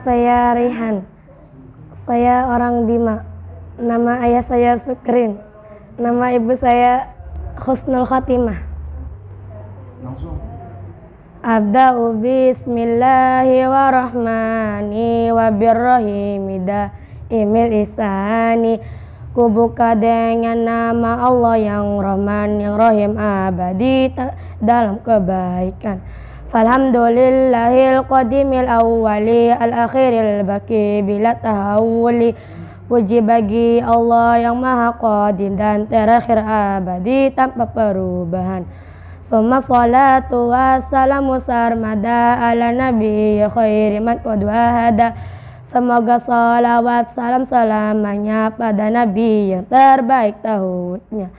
saya Rehan. Saya orang Bima. Nama ayah saya Sukrin. Nama ibu saya Husnul Khotimah. Langsung. Abda'u wa birrahimida imil isani Kubuka dengan nama Allah yang Rahman yang Rahim abadi dalam kebaikan. Falhamdulillahil qadimil awwali al-akhiril baki bila tahawuli Puji bagi Allah yang maha qadim dan terakhir abadi tanpa perubahan Suma salatu wassalamu sarmada ala nabi khairi man qad wahada Semoga salawat salam selamanya pada nabi yang terbaik tahunnya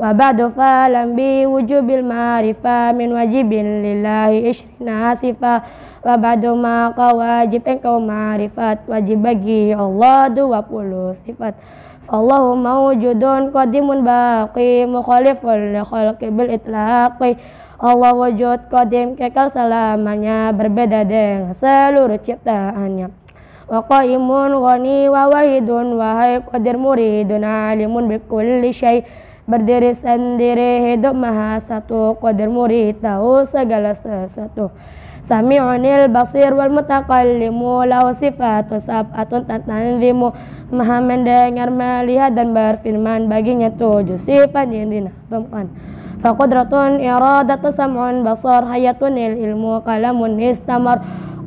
wa ba'du lambi bi wujubil ma'rifa min wajibin lillahi isri nasifa wa ba'du ma qawajib engkau ma'rifat wajib bagi Allah 20 sifat Allahu mawjudun qadimun baqi mukhalifun li khalqi bil itlaqi Allah wujud qadim kekal selamanya berbeda dengan seluruh ciptaannya wa qaimun ghani wa wahidun wa hayy qadir muridun alimun bi syai' Berdiri sendiri hidup maha satu Qadir murid tahu segala sesuatu Sami'unil basir wal mutakallimu Lahu sifatu sab'atun tatanzimu Maha mendengar melihat dan berfirman Baginya tujuh sifat yang dinatumkan Fakudratun iradatu sam'un basar hayatunil ilmu kalamun istamar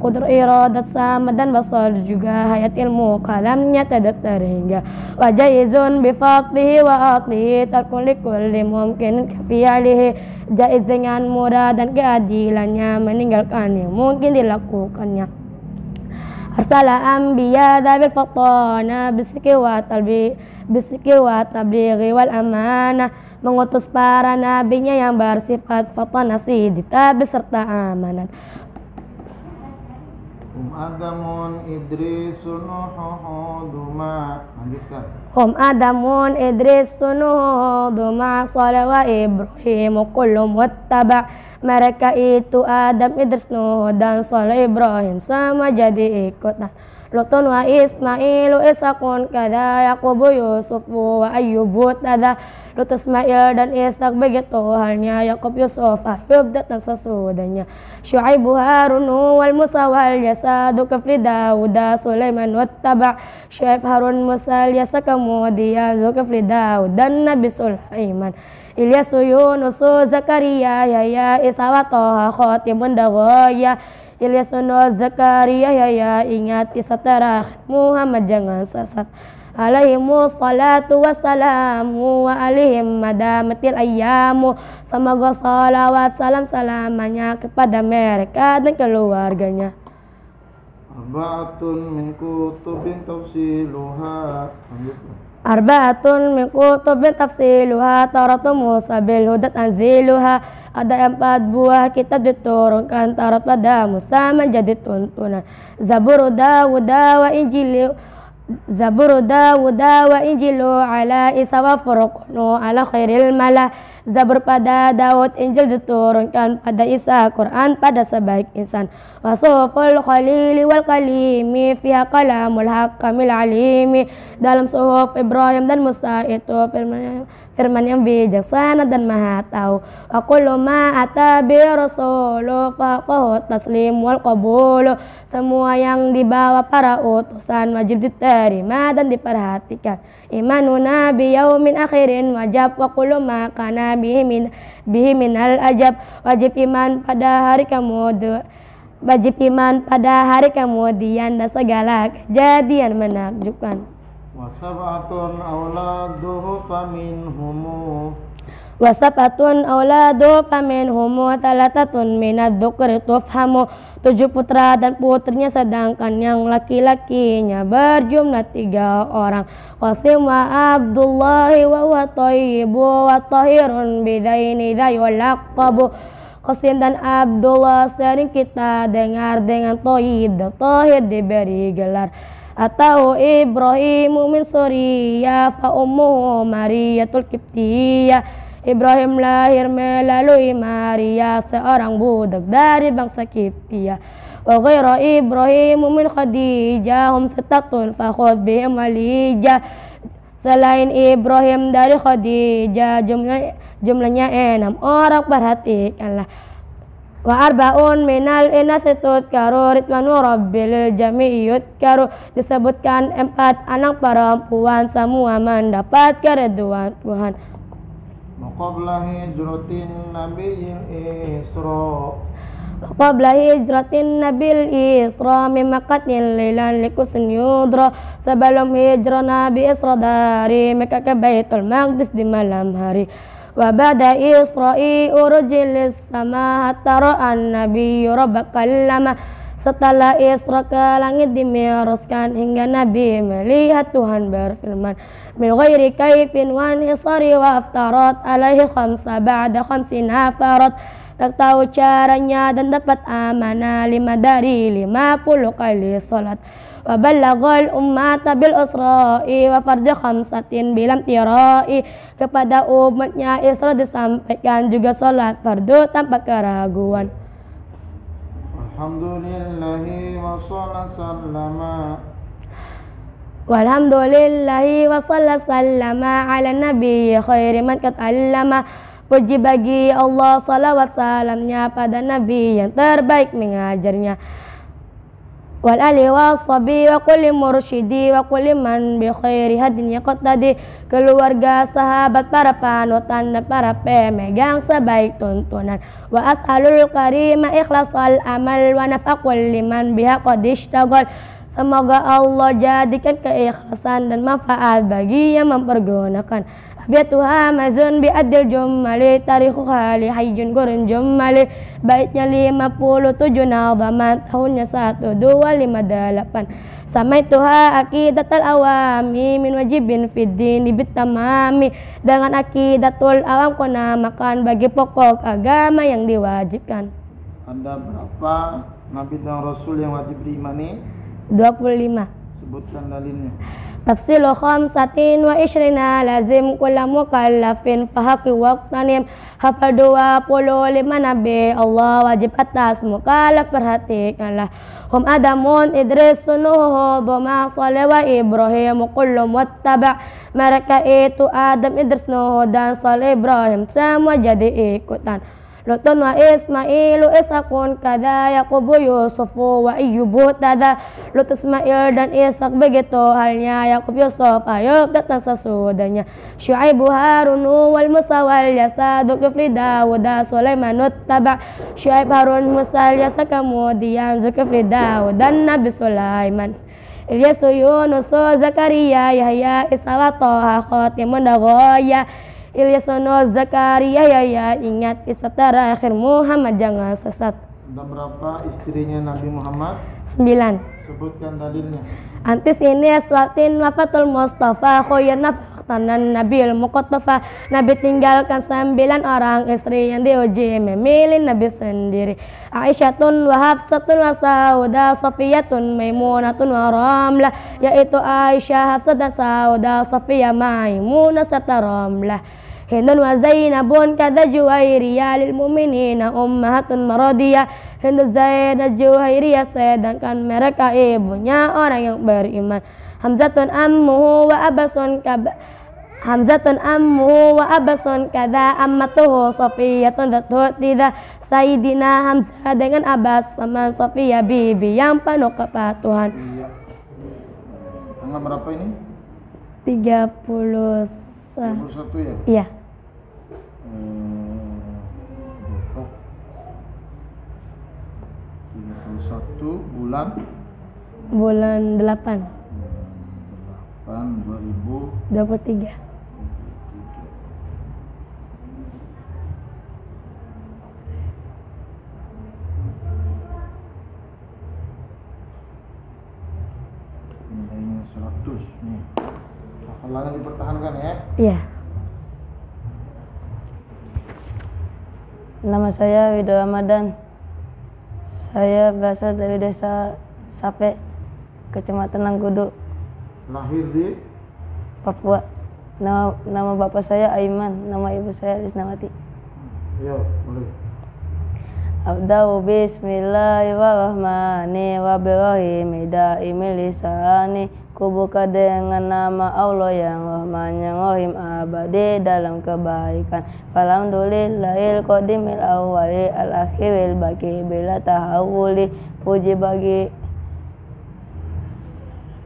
kudur iradat sama dan basar juga hayat ilmu kalamnya tidak terhingga wajah izun bifatihi wa atlihi tarkulik kulli mungkin kafi alihi jaiz dengan murah dan keadilannya meninggalkan yang mungkin dilakukannya أرسل bisiki wa talbi bisiki wa بالسكر wal amanah mengutus para nabinya yang bersifat fatana sidita beserta amanat Adamun Idrisun Huduma Lanjutkan Hum Adamun Idrisun Huduma Salawa Ibrahim Kullum Wattaba Mereka itu Adam Idris Nuh dan Salah Ibrahim Sama jadi ikut nah. Lutun wa Ismailu Isakun kada Yakubu Yusuf wa Ayyub tada Lut Ismail dan Ishak begitu halnya Yakub Yusuf Ayub datang sesudahnya Syuaibu Harun wal Musa wal Yasadu kafli Dawuda Sulaiman wa Taba Syuaib Harun Musa Yasa kemudian Zulkifli Daud dan Nabi Sulaiman Ilyas Yunus Zakaria Yahya Isa wa Toha Khotibun Dagoya Ilyas wa Zakaria ya ya ingat isatara Muhammad jangan sesat alaihimu salatu wassalamu wa alihim madamatil ayyamu semoga salawat salam salamannya kepada mereka dan keluarganya Abatun min kutubin tafsiluha Arbaatun min kutubin tafsiluha Taratu Musa bil huda tanziluha Ada empat buah kitab diturunkan Tarat pada Musa menjadi tuntunan Zabur Dawud wa Injil Zabur Dawud wa Injilu ala isawa wa ala khairil malah Zabur pada Daud, Injil diturunkan pada Isa, Quran pada sebaik insan. Wasuful khalili wal kalimi fiha kalamul hakamil alimi. Dalam suhuf Ibrahim dan Musa itu firman firman yang bijaksana dan maha tahu. Aqulu ma ata bi rasulu faqahu taslim wal qabul. Semua yang dibawa para utusan wajib diterima dan diperhatikan. Imanuna nabi yaumin akhirin wajib wa kullu ma kana bihi min bihi minal ajab. Wajib iman pada hari kamu wajib iman pada hari kemudian dan segala kejadian menakjubkan. وسبعة أولاده فمنهم وسبعة أولاده فمنهم ثلاثة من الذكر تفهم tujuh putra dan putrinya sedangkan yang laki-lakinya berjumlah tiga orang Qasim wa Abdullah wa wa Tayyibu wa Tahirun bidaini dayulaqabu Qasim dan Abdullah sering kita dengar dengan Toyib dan Tohir diberi gelar atau Ibrahimu min Suriya fa ummuhu Mariyatul Kiptiyah Ibrahim lahir melalui Maria seorang budak dari bangsa Kiptia. Wa ghairu Ibrahim min Khadijah hum sitatun fa khud bihim walijah. Selain Ibrahim dari Khadijah jumlah, jumlahnya enam orang perhatikanlah wa arbaun minal inas tutkaru ritmanu rabbil jami'i yudkaru disebutkan empat anak perempuan semua mendapat keriduan Tuhan qabla hijratin nabiyil isra qabla hijratin nabil isra mimakatil lilan likusin yudra sebelum hijrah nabi isra dari Mekah ke Baitul Maqdis di malam hari وبدا إسرائيل رجل السماء ترى النبي رب كلمه setelah Isra ke langit dimiruskan hingga Nabi melihat Tuhan berfirman Mughairi kaifin wa nisari wa aftarat alaihi khamsa ba'da khamsin hafarat tak tahu caranya dan dapat amanah lima dari lima puluh kali sholat wa ummata bil usra'i wa farja khamsatin bilam tirai kepada umatnya Isra disampaikan juga sholat fardu tanpa keraguan Alhamdulillahi wa sallama Walhamdulillahi wa sallama ala nabi khairi man katallama Puji bagi Allah salawat salamnya pada nabi yang terbaik mengajarnya والأهل والصبي وكل mursyidi wa kulli man bi khairi hadin tadi keluarga sahabat para panutan dan para pemegang sebaik tuntunan wa as'alul karima ikhlasal amal wa nafaqul liman biha qad ishtagol Semoga Allah jadikan keikhlasan dan manfaat bagi yang mempergunakan أبيتها مزن بأد الجمل تاريخها لحي قرن جمل baitnya 57 nazaman tahunnya 1 2 5 8 sama akidat al awami min wajibin fiddin ibit tamami dengan al awam kona makan bagi pokok agama yang diwajibkan ada berapa nabi dan rasul yang wajib diimani 25 sebutkan dalilnya Tafsilu khamsatin wa ishrina lazim kulla mukallafin fahaqi waqtanim hafal dua puluh lima nabi Allah wajib atas mukallaf perhatikanlah hum adamun idris sunuhu dhuma salih wa ibrahim kullum wattaba mereka itu adam idris nuh dan salih ibrahim semua jadi ikutan Lutun wa es akon kada Yakubu Yusuf wa Iyubu tada Lut Ismail dan Isak begitu halnya Yakub Yusuf Ayub datang sesudahnya Syuaibu Harun wal Musa wal Yasa Dukifli Dawuda Sulaiman Taba Syuaib Harun Musa Yasa kemudian Zulkifli Dawud dan Nabi Sulaiman Ilyasu Yunus Zakaria Yahya Isawa Toha Khotimun Dagoya Ilyasono Zakaria ya ya ingat kisah terakhir Muhammad jangan sesat. Dan berapa istrinya Nabi Muhammad? Sembilan. Sebutkan dalilnya. Antis ini aswatin wafatul Mustafa khoyir nafaktanan Nabil Muqtafa Nabi tinggalkan sembilan orang istri yang diuji memilih Nabi sendiri Aisyatun wa Hafsatun wa Sauda Safiyatun Maimunatun wa Ramlah Yaitu Aisyah, Hafsah dan Sauda Safiyah Maimunah serta Ramlah هند وزينب كذا جويرية للمؤمنين أمهات مرضية Hind Zainab Juhairiyah sedangkan mereka ibunya orang yang beriman Hamzatun ammuhu wa abasun kab Hamzatun ammuhu wa abasun kada ammatuhu Sofiyatun dhatu tidak Sayyidina Hamzah dengan Abbas Paman Sofia bibi yang panu kepatuhan iya. Tanggal berapa ini? 30 31 ya? Iya satu eh, bulan bulan delapan delapan dua ribu dua puluh tiga nilainya seratus nih dipertahankan ya iya Nama saya Widodo Ramadan. Saya berasal dari desa Sape, Kecamatan Langkudu. Lahir di Papua. Nama, nama bapak saya Aiman, nama ibu saya Lisnawati. Ya, boleh. Abdau bismillahirrahmanirrahim Daimil imilisani Aku buka dengan nama Allah yang Rahman yang Rahim abadi dalam kebaikan. Alhamdulillahil qadimil awwali al akhiril baki bila tahawuli puji bagi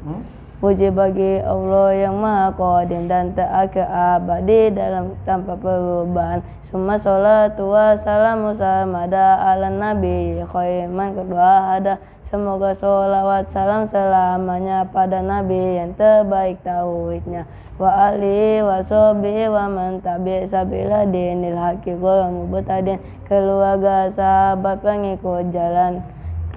hmm? Puji bagi Allah yang maha kodim dan tak abadi dalam tanpa perubahan Semua sholat wa salamu salamada ala nabi khayman kedua ada Semoga sholawat salam selamanya pada nabi yang terbaik tauhidnya Wa ali wa sobi wa man tabi sabila dinil betadin. Keluarga sahabat pengikut jalan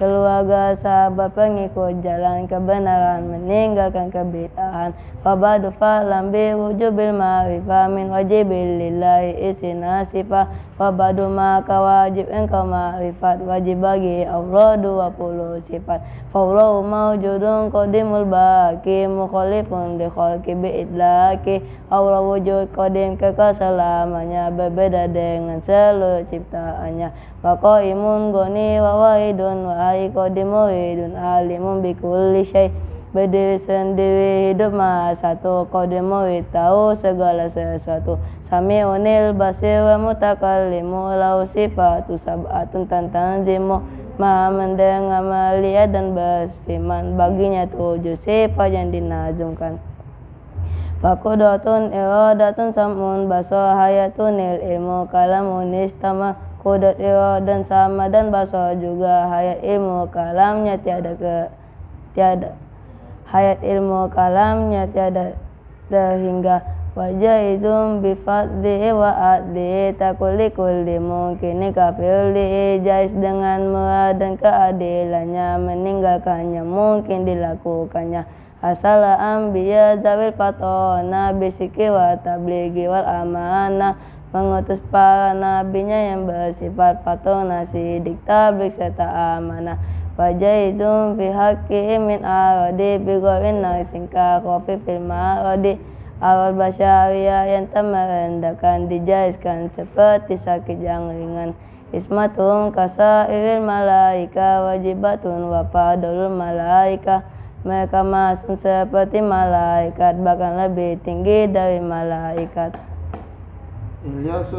keluarga sahabat pengikut jalan kebenaran meninggalkan kebidahan fabadu fa'lam bi wujubil ma'rifah min wajibil lillahi isi nasifah fabadu maka wajib engkau ma'rifat wajib bagi Allah dua puluh sifat fawlahu mawjudun qadimul baki mukhalifun li khalqi bi Allah wujud qadim kekal selamanya berbeda dengan seluruh ciptaannya wa qaimun goni wa waidun ilahi kodimu hidun alimun bikuli syai berdiri sendiri hidup maha satu kodimu tahu segala sesuatu sami unil basir wa mutakallimu lau sifatu sab'atun tantanzimu maha mendengar melihat dan berfirman baginya tujuh sifat yang dinazumkan Fakudatun datun samun baso il ilmu kalamun istamah iro ya, dan sama dan baso juga hayat ilmu kalamnya tiada ke tiada hayat ilmu kalamnya tiada sehingga wajah itu bifat di wa di takuli kuli mungkin kafir di jais dengan dan keadilannya meninggalkannya mungkin dilakukannya asala ambiya zawil patona bisiki wa tabligi wal amanah mengutus para nabinya yang bersifat patung nasi dikta serta amanah wajah itu pihak min arodi bigorin narsingka kopi filma arodi awal basyaria yang merendahkan dijaiskan seperti sakit yang ringan ismatum kasa iril malaika wajibatun dulu malaika mereka masuk seperti malaikat bahkan lebih tinggi dari malaikat Ilyas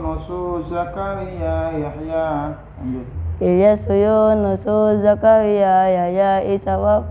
nusu Zakaria Yahya lanjut Ilyas nusu Zakaria Yahya Isa wa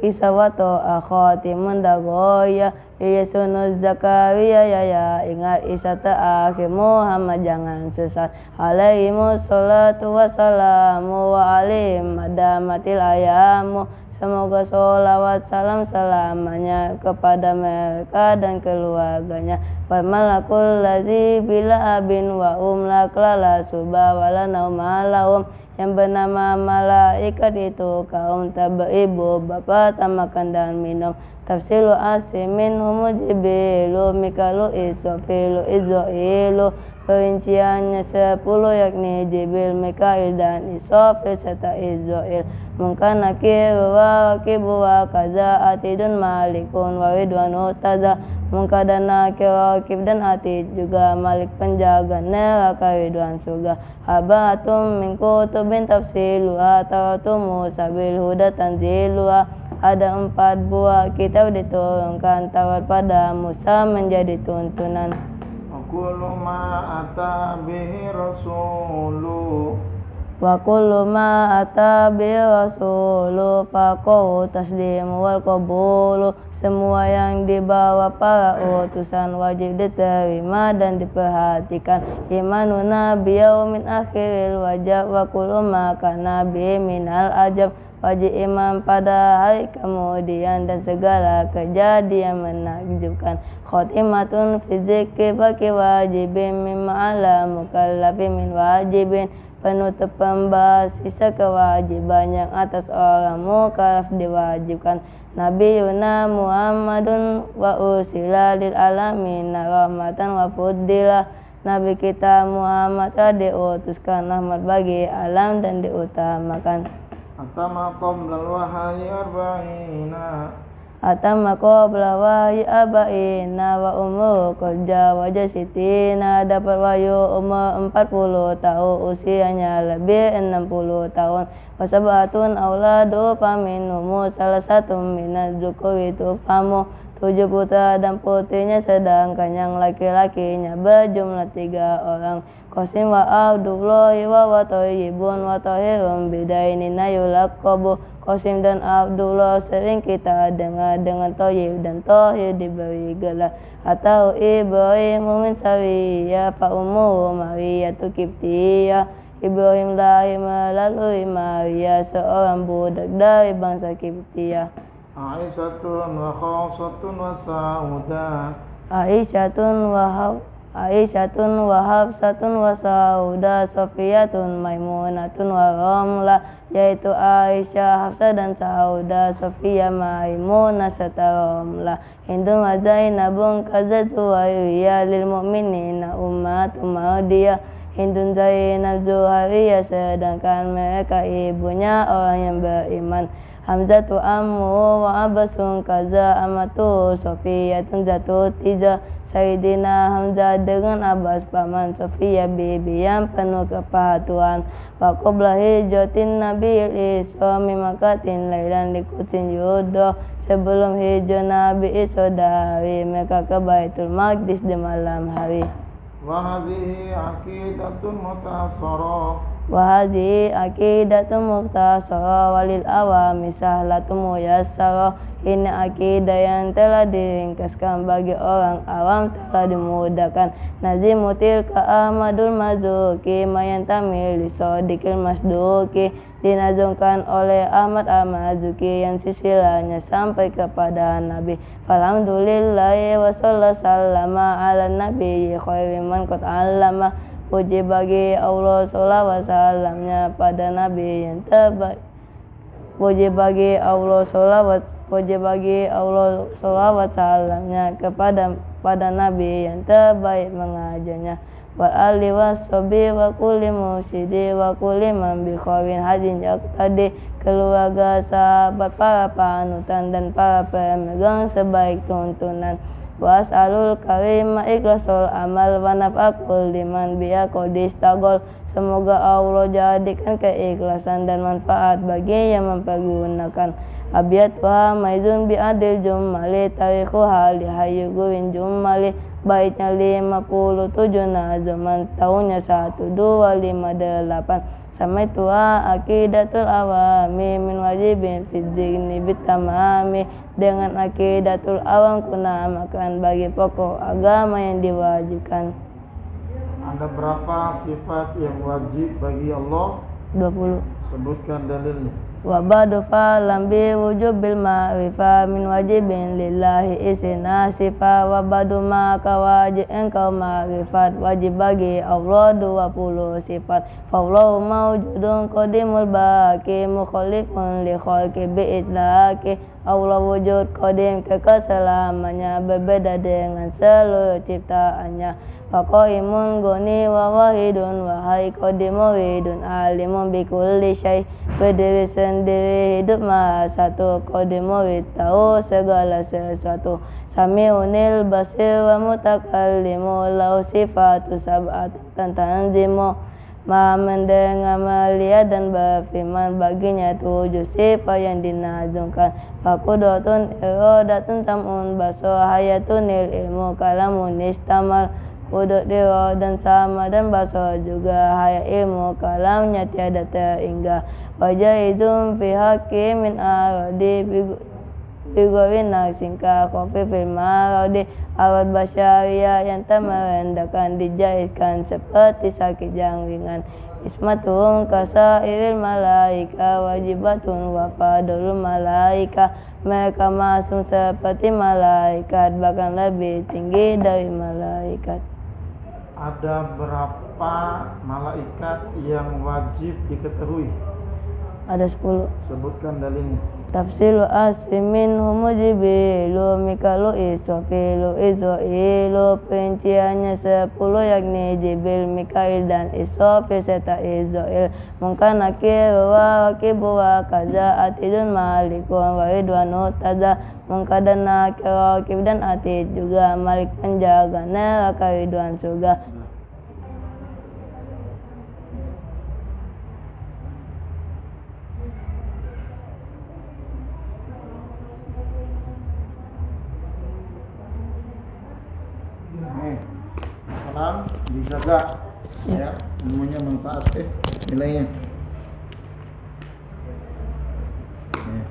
Isa Wato To'a Zakaria Yahya Ingat Isa Ta'aki Muhammad Jangan sesat Alaihimu Salatu Wassalamu Wa alim Madamatil Ayamu Semoga sholawat salam selamanya kepada mereka dan keluarganya. Pemalakul lazi bila abin wa umlak lala subah wala naumalahum yang bernama malaikat itu kaum tabe ibu bapa tamakan dan minum tafsilu asimin humu jibilu mikalu isofilu izoilu Perinciannya sepuluh yakni Jibril, Mikail, dan Isofil serta Izrail Mungkin nakir wa wakibu wa kaza atidun malikun wa widwan utaza Mungka dan nakir wa kib dan atid juga malik penjaga neraka widwan surga Habatum min kutubin tafsiluha Musa sabil huda tanziluha ada empat buah kitab diturunkan tawar pada Musa menjadi tuntunan kullu ma ata bihi rasulu wa kullu ma semua yang dibawa para utusan wajib diterima dan diperhatikan imanuna biyaumin akhiril wajah wa kullu ma kana al minal ajab wajib iman pada hari kemudian dan segala kejadian menakjubkan khotimatun fizik bagi wajibin mimma ala mukallafi min wajibin penutup pembahas sisa kewajiban yang atas orang mukallaf diwajibkan Nabi Yuna Muhammadun wa usila lil alamin rahmatan wa fuddilah Nabi kita Muhammad telah diutuskan rahmat bagi alam dan diutamakan Atama qabla wahayi arba'ina Atama qabla wahayi arba'ina wa umur kerja wajah sitina dapat wayu umur 40 tahun usianya lebih enam puluh tahun Wasabatun awladu pamin umur salah satu minat tu famu tujuh putra dan putrinya sedangkan yang laki-lakinya berjumlah tiga orang Kosim wa Abdullahi wa wa Tayyibun wa Tahirun nayulak yulakobu kosim dan Abdullah sering kita dengar dengan Tayyib dan Tahir diberi gelar atau Ibrahim umin Sariyah Pak Umur Maria Tukiptiyah Ibrahim lahir melalui Maria seorang budak dari bangsa kiptia Aisyatun wa Hafsatun wa Aisyatun wa Aisyatun wa Hafsatun wa Sauda Sofiyatun Maimunatun wa Romla yaitu Aisyah, Hafsah dan Sauda, Sofia, Maimunah serta Romla. Hindun wa Zainabun kazatu wa yuya lil mu'minina umat maudiyah Hindun Zainab Zuhariya sedangkan mereka ibunya orang yang beriman. Hamzatu ammu wa abasun kaza amatu Sofiyatun zatu tiza Sayyidina Hamzah dengan Abbas paman Sofia bibi yang penuh kepatuhan Wa qobla hijratin Nabi iso mimakatin lailan likutin yudho Sebelum hijau Nabi iso dari mereka ke Baitul Maqdis di malam hari Wa akidatun aqidatun mutasarah وهذه عقيدة مختصرة وللعوام سهلة ميسرة ini akidah yang telah diringkaskan bagi orang awam telah dimudahkan Nazimu tilka Ahmadul Mazuki Mayan Tamil Sodikil Masduki dinazungkan oleh Ahmad al yang sisilanya sampai kepada Nabi. Alhamdulillah wa sallallahu ala nabi khairi man qad allama Puji bagi Allah salawat salamnya pada Nabi yang terbaik. Puji bagi Allah salawat puji bagi Allah salawat salamnya kepada pada Nabi yang terbaik mengajarnya wa ali wa sobi wa kuli musyidi wa kuli mambi khawin hadin tadi keluarga sahabat para panutan dan para pemegang sebaik tuntunan Wasalul kalima ikhlasul amal wa naf'akul liman biya kodistagol Semoga Allah jadikan keikhlasan dan manfaat bagi yang mempergunakan wa maizun biadil jumali hali hayu guwin jumali Baitnya 57 nazuman tahunnya satu dua lima delapan sama itu akidatul awami min wajibin fijigni bitamami dengan akidatul awam kuna makan bagi pokok agama yang diwajibkan. Ada berapa sifat yang wajib bagi Allah? 20. Sebutkan dalilnya wa ba'du fa lam bi wujubil ma'wi fa min wajibin lillahi isna sifa wa ba'du ma kawajin kau ma'rifat wajib bagi Allah dua puluh sifat faulahu mawjudun qadimul baqi mukhalliqun li khalqi bi idlaki Allah wujud qadim ke keselamannya berbeda dengan seluruh ciptaannya goni غني وواحد وهاي قدم وحيد عالم بكل شيء berdiri sendiri hidup maha satu Kodimu tahu segala sesuatu Samiunil basir wa mutakallimu Lau sifatu sab'at tentang mo Maha mendengar melihat dan bafiman baginya tujuh sifat yang dinazumkan Fakudotun datun tamun baso hayatunil ilmu kalamun istamal Qudro dan sama dan baso juga hayat ilmu kalamnya tiada terhingga wajah itu pihaki min aradi figurin singka kopi firma awat awal basyariya yang tak merendahkan dijahitkan seperti sakit ringan Ismatum kasa iril malaika wajibatun wafadul malaika Mereka masuk seperti malaikat bahkan lebih tinggi dari malaikat ada berapa malaikat yang wajib diketahui? Ada 10. Sebutkan dalilnya mika lu iso مجبل Mikalu iso Israel Penciannya sepuluh yakni mika Mikail dan Isofil serta Israel Mungkin nakir wa wakibu wa kaza atidun malikun wa idwanu taza Mungka dan wa wakib dan atid juga malik penjaga wa kawidwan suga hutang dijaga iya. ya ilmunya manfaat eh nilainya iya.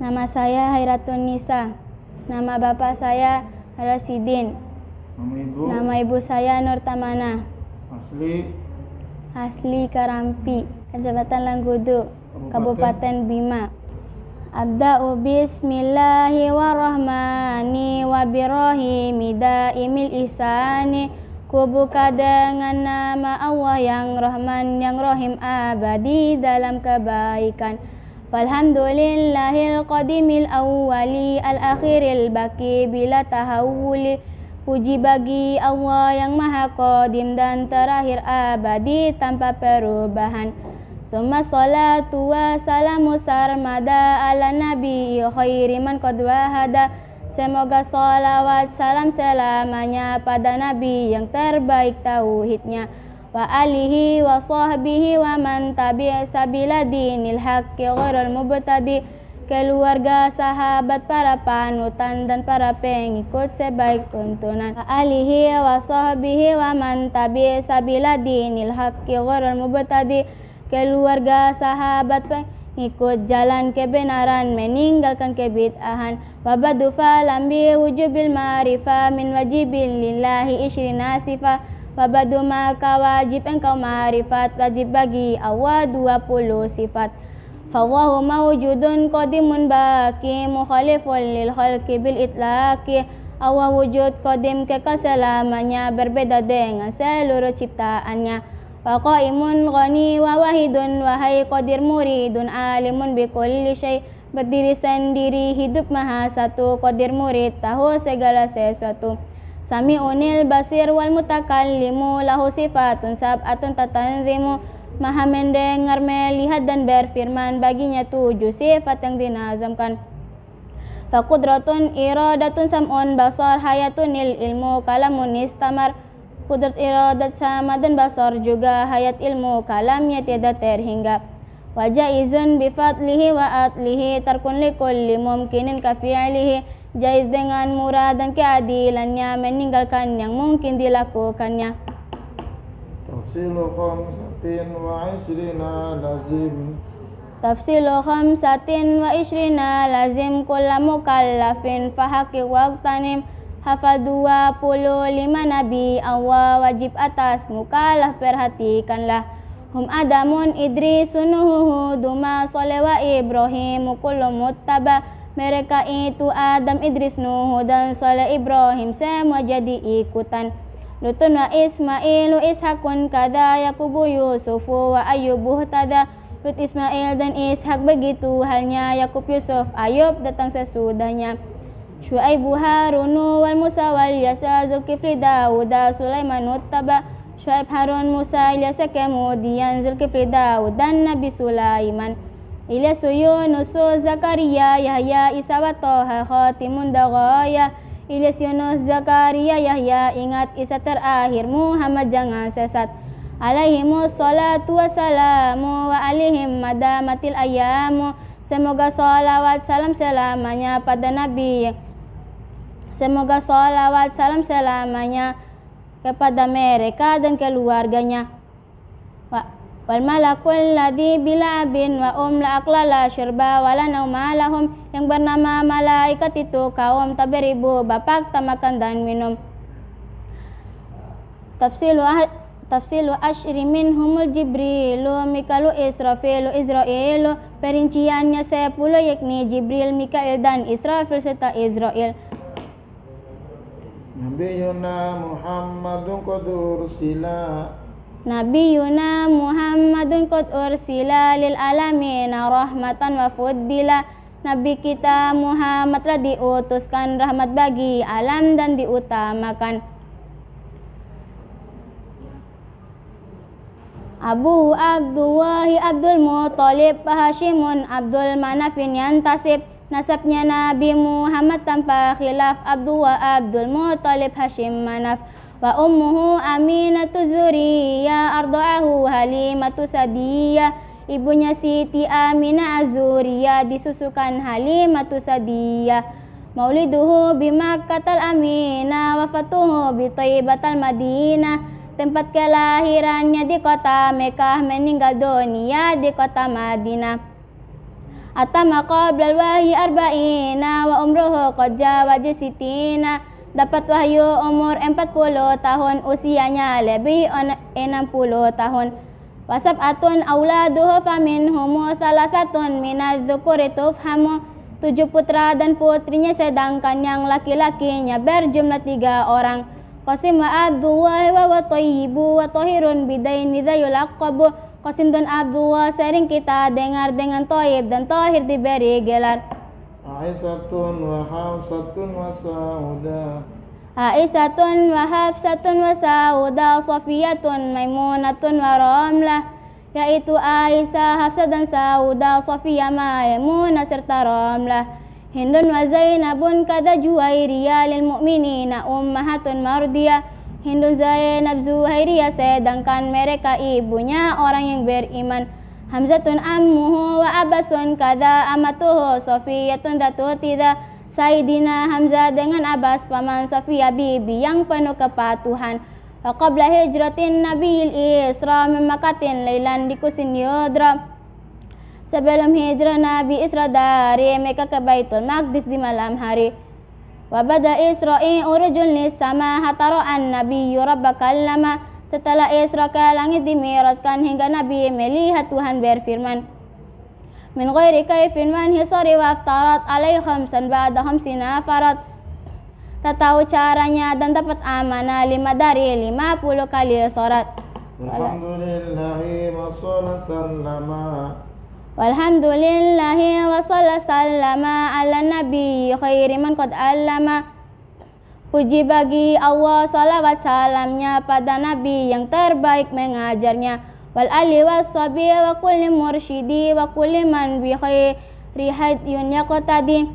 Nama saya Hairatun Nisa. Nama bapak saya Rasidin. Nama ibu? Nama ibu saya Nur Tamana. Asli? Asli Karampi, Kecamatan Langgudu, Kabupaten, Kabupaten Bima. أبدأ بسم الله والرحمن وبرحيم دائم الإحسان Ku dengan nama Allah yang Rahman yang Rahim abadi dalam kebaikan. Alhamdulillahil qadimil awwali al akhiril baki bila tahawuli. Puji bagi Allah yang maha qadim dan terakhir abadi tanpa perubahan. Summa salatu wa salamu sarmada ala nabi khairi man qad wahada. Semoga salawat salam selamanya pada nabi yang terbaik tauhidnya wa alihi wa sahbihi wa man tabi'a sabila dinil haqqi ghairul mubtadi keluarga sahabat para panutan dan para pengikut sebaik tuntunan wa alihi wa sahbihi wa man tabi'a sabila dinil haqqi ghairul mubtadi keluarga, sahabat, pengikut jalan kebenaran, meninggalkan kebid'ahan. Wabadu falam bi wujubil ma'rifah min wajibin lillahi ishri sifah. Wabadu maka wajib engkau ma'rifat, wajib bagi Allah 20 sifat. فالله موجود قديم باقي مخالف للخلق بالإطلاق Allah wujud kodim kekesalamannya berbeda dengan seluruh ciptaannya wa wahidun wa وهي qadir muridun alimun kulli syai berdiri sendiri hidup maha satu qadir murid tahu segala sesuatu sami unil basir wal mutakallimu lahu sifatun sab'atun tatanzimu maha mendengar melihat dan berfirman baginya tujuh sifat yang dinazamkan Fakudratun iradatun sam'un basar hayatun il ilmu kalamun istamar kudrat iradat sama dan basar juga hayat ilmu kalamnya tidak terhingga wajah izun bifatlihi wa atlihi tarkun kulli mumkinin kafi'alihi jais dengan murah dan keadilannya meninggalkan yang mungkin dilakukannya tafsilu khamsatin wa ishrina lazim Tafsilu khamsatin wa ishrina lazim kulla mukallafin fahaki waqtanim Hafal 25 Nabi Allah wajib atas mukalah perhatikanlah Hum Adamun Idris Nuhuhu Duma Solewa Ibrahim mukulum Muttaba Mereka itu Adam Idris Nuh dan Soleh Ibrahim semua jadi ikutan Lutun wa Ismailu Ishakun kada Yakubu Yusufu wa Ayubuh tada Lut Ismail dan Ishak begitu halnya Yakub Yusuf Ayub datang sesudahnya شعيب هارون والموسى واليسى ذو الكفر داود سليمان والتبع شعيب هارون موسى اليسى كموديا ذو الكفر داود النبي سليمان إلياس يونس زكريا يحيى إسى وطه خاتم دغايا Ilyas Yunus Zakaria Yahya ingat Isa terakhir محمد jangan sesat alaihimu salatu والسلام wa alihim madamatil ayamu semoga salawat salam selamanya pada Nabi Semoga sholawat salam selamanya kepada mereka dan keluarganya. Wa wal malakul ladhi bila abin wa um la akla la syurba wa la nauma lahum yang bernama malaikat itu kaum taberibu bapak tamakan dan minum tafsilu tafsilu ashri minhumul jibrilu mikalu israfilu israilu perinciannya sepuluh yakni jibril mikail dan israfil serta Israel. Nabi Yuna Muhammadun qad ursila Yuna Muhammadun qad ursila lil alamin rahmatan wa fuddila Nabi kita Muhammad telah diutuskan rahmat bagi alam dan diutamakan Abu Abdullah Abdul Muthalib Hashimun Abdul Manafin Yantasib nasabnya Nabi Muhammad tanpa khilaf Abdul wa Abdul Muttalib Hashim Manaf wa ummuhu Aminatu Zuriya ardu'ahu Halimatu Sadiyah ibunya Siti Aminah Azuriya disusukan Halimatu Sadiyah mauliduhu bimakatal Aminah wafatuhu bitaibatal Madinah tempat kelahirannya di kota Mekah meninggal dunia di kota Madinah Atama qabla al-wahyi arba'ina wa umruhu qad jawaja sitina. Dapat wahyu umur 40 tahun, usianya lebih 60 tahun. Wasab atun auladuhu famin humu salah satun minaz dzukuri tufhamu. Tujuh putra dan putrinya sedangkan yang laki-lakinya berjumlah tiga orang. Qasim wa Abdullah wa wa tayyibu wa tahirun bidaini dhayulaqabu Qasim dan Abdullah sering kita dengar dengan Toib dan Tohir diberi gelar Aisyatun wa Hafsatun wa Sauda Aisyatun wa Hafsatun wa Sauda Sofiyatun Maimunatun wa Ramlah yaitu Aisyah, Hafsah dan Sauda, Safiyah, Maimunah serta Ramlah Hindun wa Zainabun kada Juwairiyah lil mu'minina ummahatun mardiyah Hindu Zainab Zuhairiyah sedangkan mereka ibunya orang yang beriman Hamzatun ammuhu wa abasun kada amatuhu Sofiyatun datu tidak Saidina Hamzah dengan Abbas paman Sofia bibi yang penuh kepatuhan Wa qabla hijratin Nabil Isra memakatin lailan dikusin Yudra Sebelum hijrah Nabi Isra dari Mekah ke Baitul Maqdis di malam hari Wabada Isra'i urjun sama hataro an Nabi Rabba kalama. Setelah Isra ke langit dimiraskan hingga Nabi melihat Tuhan berfirman. Min ghairi kaifin man hisari wa aftarat alaih khamsan ba'da khamsina farat. Tak tahu caranya dan dapat amanah lima dari lima puluh kali sorat. Alhamdulillahi wa sallallahu walhamdulillahi wa sallallama ala nabi khairi man qad alama Puji bagi Allah salawat salamnya pada Nabi yang terbaik mengajarnya wal ali wasabi wa kulli mursyidi wa kulli man bi khairi hadiyun yaqtadi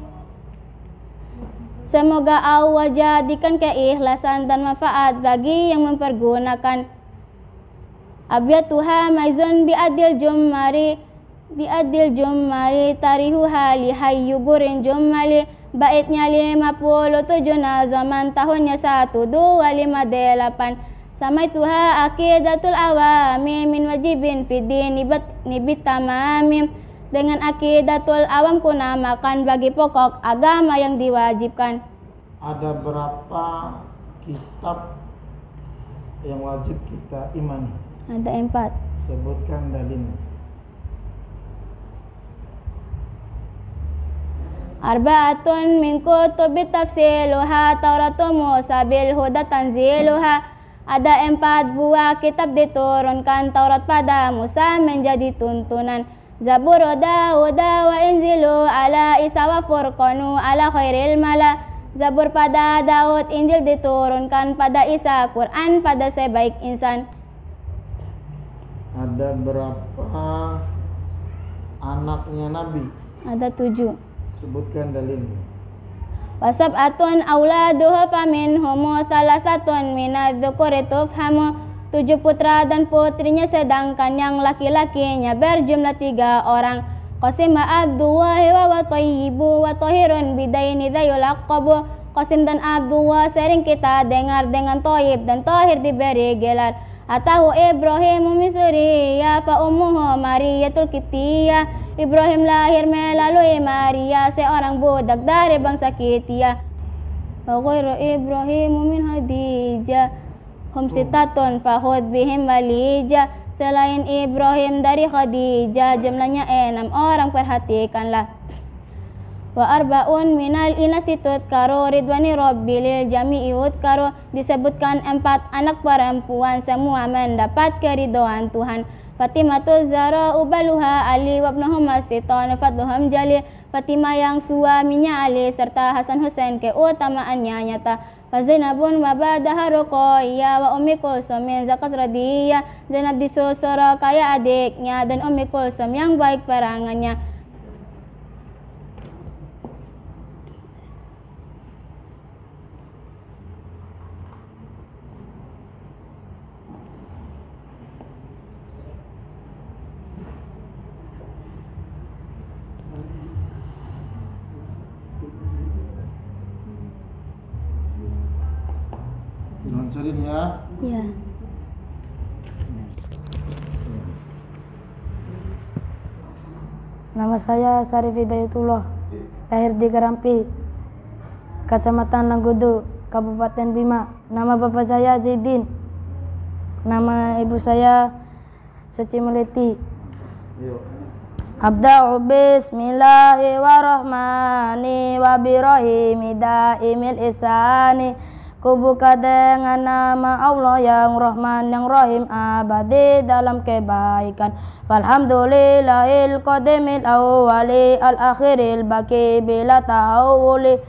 Semoga Allah jadikan keikhlasan dan manfaat bagi yang mempergunakan Abiyatuha maizun bi adil jumari Diadil jomali tarihu hali hayu gurin jumali baitnya lima puluh tujuh nazaman tahunnya satu dua lima delapan sama ha akidatul awami min wajibin fidin nibat nibit tamamim dengan akidatul awam kuna makan bagi pokok agama yang diwajibkan ada berapa kitab yang wajib kita imani ada empat sebutkan dalilnya arba'atun min kutubi tafsiluha Tauratu Musa bil huda tanziluha ada empat buah kitab diturunkan Taurat pada Musa menjadi tuntunan Zabur Daud wa Injilu ala Isa wa Furqanu ala khairil mala Zabur pada Daud, Injil diturunkan pada Isa, Quran pada sebaik insan Ada berapa anaknya Nabi? Ada tujuh Sebutkan dalilnya. Wasab atun auladuhu homo salah satun minadzukuri tufhamu tujuh putra dan putrinya sedangkan yang laki-lakinya berjumlah tiga orang Qasim Abdullah wa Tayyibu wa Tahirun bidaini dayulakabu Qasim dan Abdullah sering kita dengar dengan Toyib dan Tahir diberi gelar Atahu Ibrahim Misuri ya fa ummuhu Mariyatul Kitiyah Ibrahim lahir melalui Maria, seorang budak dari bangsa Kitia. Waghairu Ibrahim min Hadijah, hum sitatun fahud bihim walija. Selain Ibrahim dari Khadijah, jumlahnya enam orang, perhatikanlah. Wa arba'un minal inasi karo ridwani rabbi lil jami'i karo Disebutkan empat anak perempuan semua mendapat keridoan Tuhan Fatimah tu Zara ubaluha Ali wa ibnuhuma Sitan fadluhum jali Fatimah yang suaminya Ali serta Hasan Husain keutamaannya nyata Fazinabun wa badaha iya wa Ummi Kulsum min zakat radiyah Zainab disusur kaya adiknya dan Ummi Kulsum yang baik perangannya Nama saya Sarif Hidayatullah, lahir di Karampi, Kecamatan Nanggudu, Kabupaten Bima. Nama bapak saya Jidin, nama ibu saya Suci Meliti. Iya. Abda'u bismillahi wa rahmani wa da'imil isani Kubuka dengan nama Allah yang Rahman yang Rahim abadi dalam kebaikan. Falhamdulillahil qadimil awwali al akhiril baki bila ta'awuli.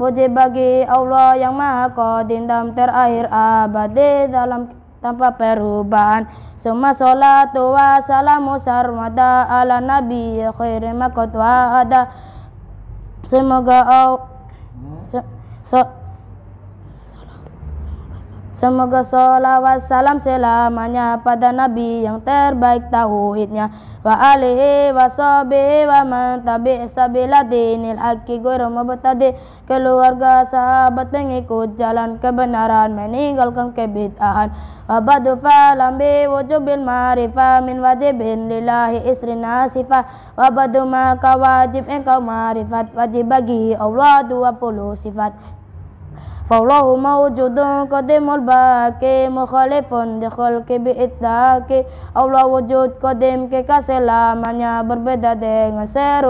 Puji bagi Allah yang maha qadim dan terakhir abadi dalam tanpa perubahan. Suma salatu wa salamu sarmada ala nabi khairi makot wa ada. Semoga Allah... So, so, Semoga sholawat salam selamanya pada Nabi yang terbaik tauhidnya wa alihi wa sahbihi wa man tabi' sabila dinil haqqi guru mubtadi keluarga sahabat mengikut jalan kebenaran meninggalkan kebid'ahan wa badu falam bi wujubil ma'rifah min wajibin lillahi isri nasifah wa badu maka wajib engkau ma'rifat wajib bagi Allah 20 sifat فاللهم وجود قدم الباك مخالف دخلك بإتاك أو لا وجود قدم كي كسلامنا بربدا دين سير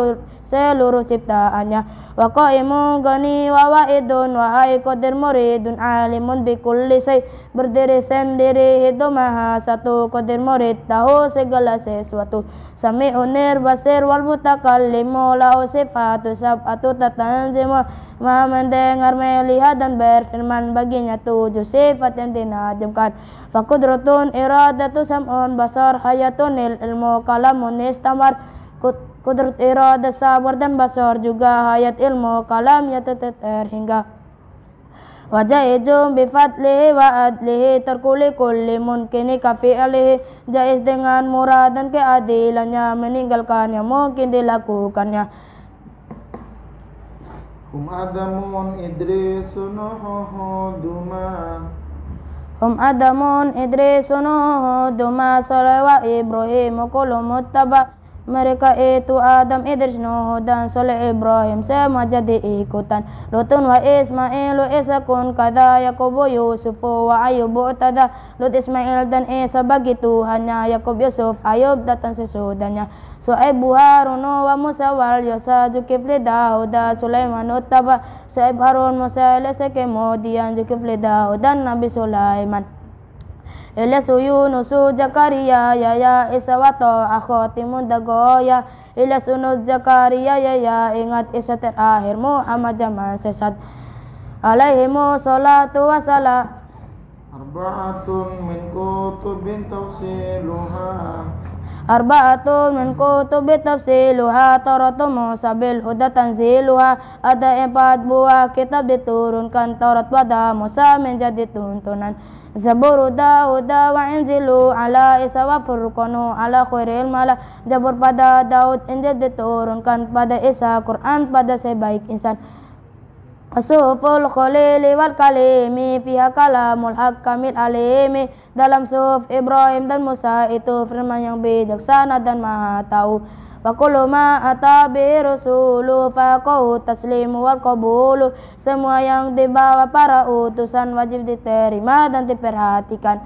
seluruh ciptaannya wa qaimun gani wa wa'idun wa aikodir muridun alimun bi kulli shay berdiri sendiri itu maha satu kodir murid tahu segala sesuatu sami'un basir wal mutakallimu lahu sifatu sab'atu tatanzimu maha mendengar melihat dan berfirman baginya tujuh sifat yang dinajamkan qudratun iradatu sam'un basar hayatun ilmu kalamun istamar kut Kudrat irada sabar dan basar juga hayat ilmu kalam ya teteter hingga Wajaizum bifatlihi wa adlihi terkuli kulli kafi alihi Jais dengan murah dan keadilannya meninggalkannya mungkin dilakukannya Hum adamun idrisun huduma Hum adamun idrisun huduma Salih wa ibrahimu kullu muttaba' mereka itu Adam, Idris, Nuh dan Saleh Ibrahim semua jadi ikutan. Lot wa Ismail, Lot Isa kun kada Yakub, Yusuf wa Ayub tada. Lot Ismail dan Isa bagi Tuhannya Yakub, Yusuf, Ayub datang sesudahnya. Suhaib Harun wa Musa wal Yasa Jukif li Daud Sulaiman Uttaba Suhaib Harun Musa Lesa kemudian Jukif li Daud dan Nabi Sulaiman Ila suyunu su zakariya ya ya isa wato akho timun dagoya Ila sunus zakariya ya ya ingat isa terakhir Muhammad zaman sesat Alayhimu salatu wasala Arba'atun min kutubin tausiluha Arba'atun min kutubi tafsiluha تفصيلها Musa bil huda tanziluha ada empat buah kitab diturunkan torot pada Musa menjadi tuntunan Zabur dauda wa Injilu ala Isa wa Furqanu ala khairil mala Jabur pada Daud Injil diturunkan pada Isa Quran pada sebaik insan Suhuf al-Khalil wal-Kalimi Fiha kalamul hakamil alimi Dalam suf Ibrahim dan Musa itu firman yang bijaksana dan maha tahu Wa kullu ma ata bi rusulu faqahu taslimu wal qabulu Semua yang dibawa para utusan wajib diterima dan diperhatikan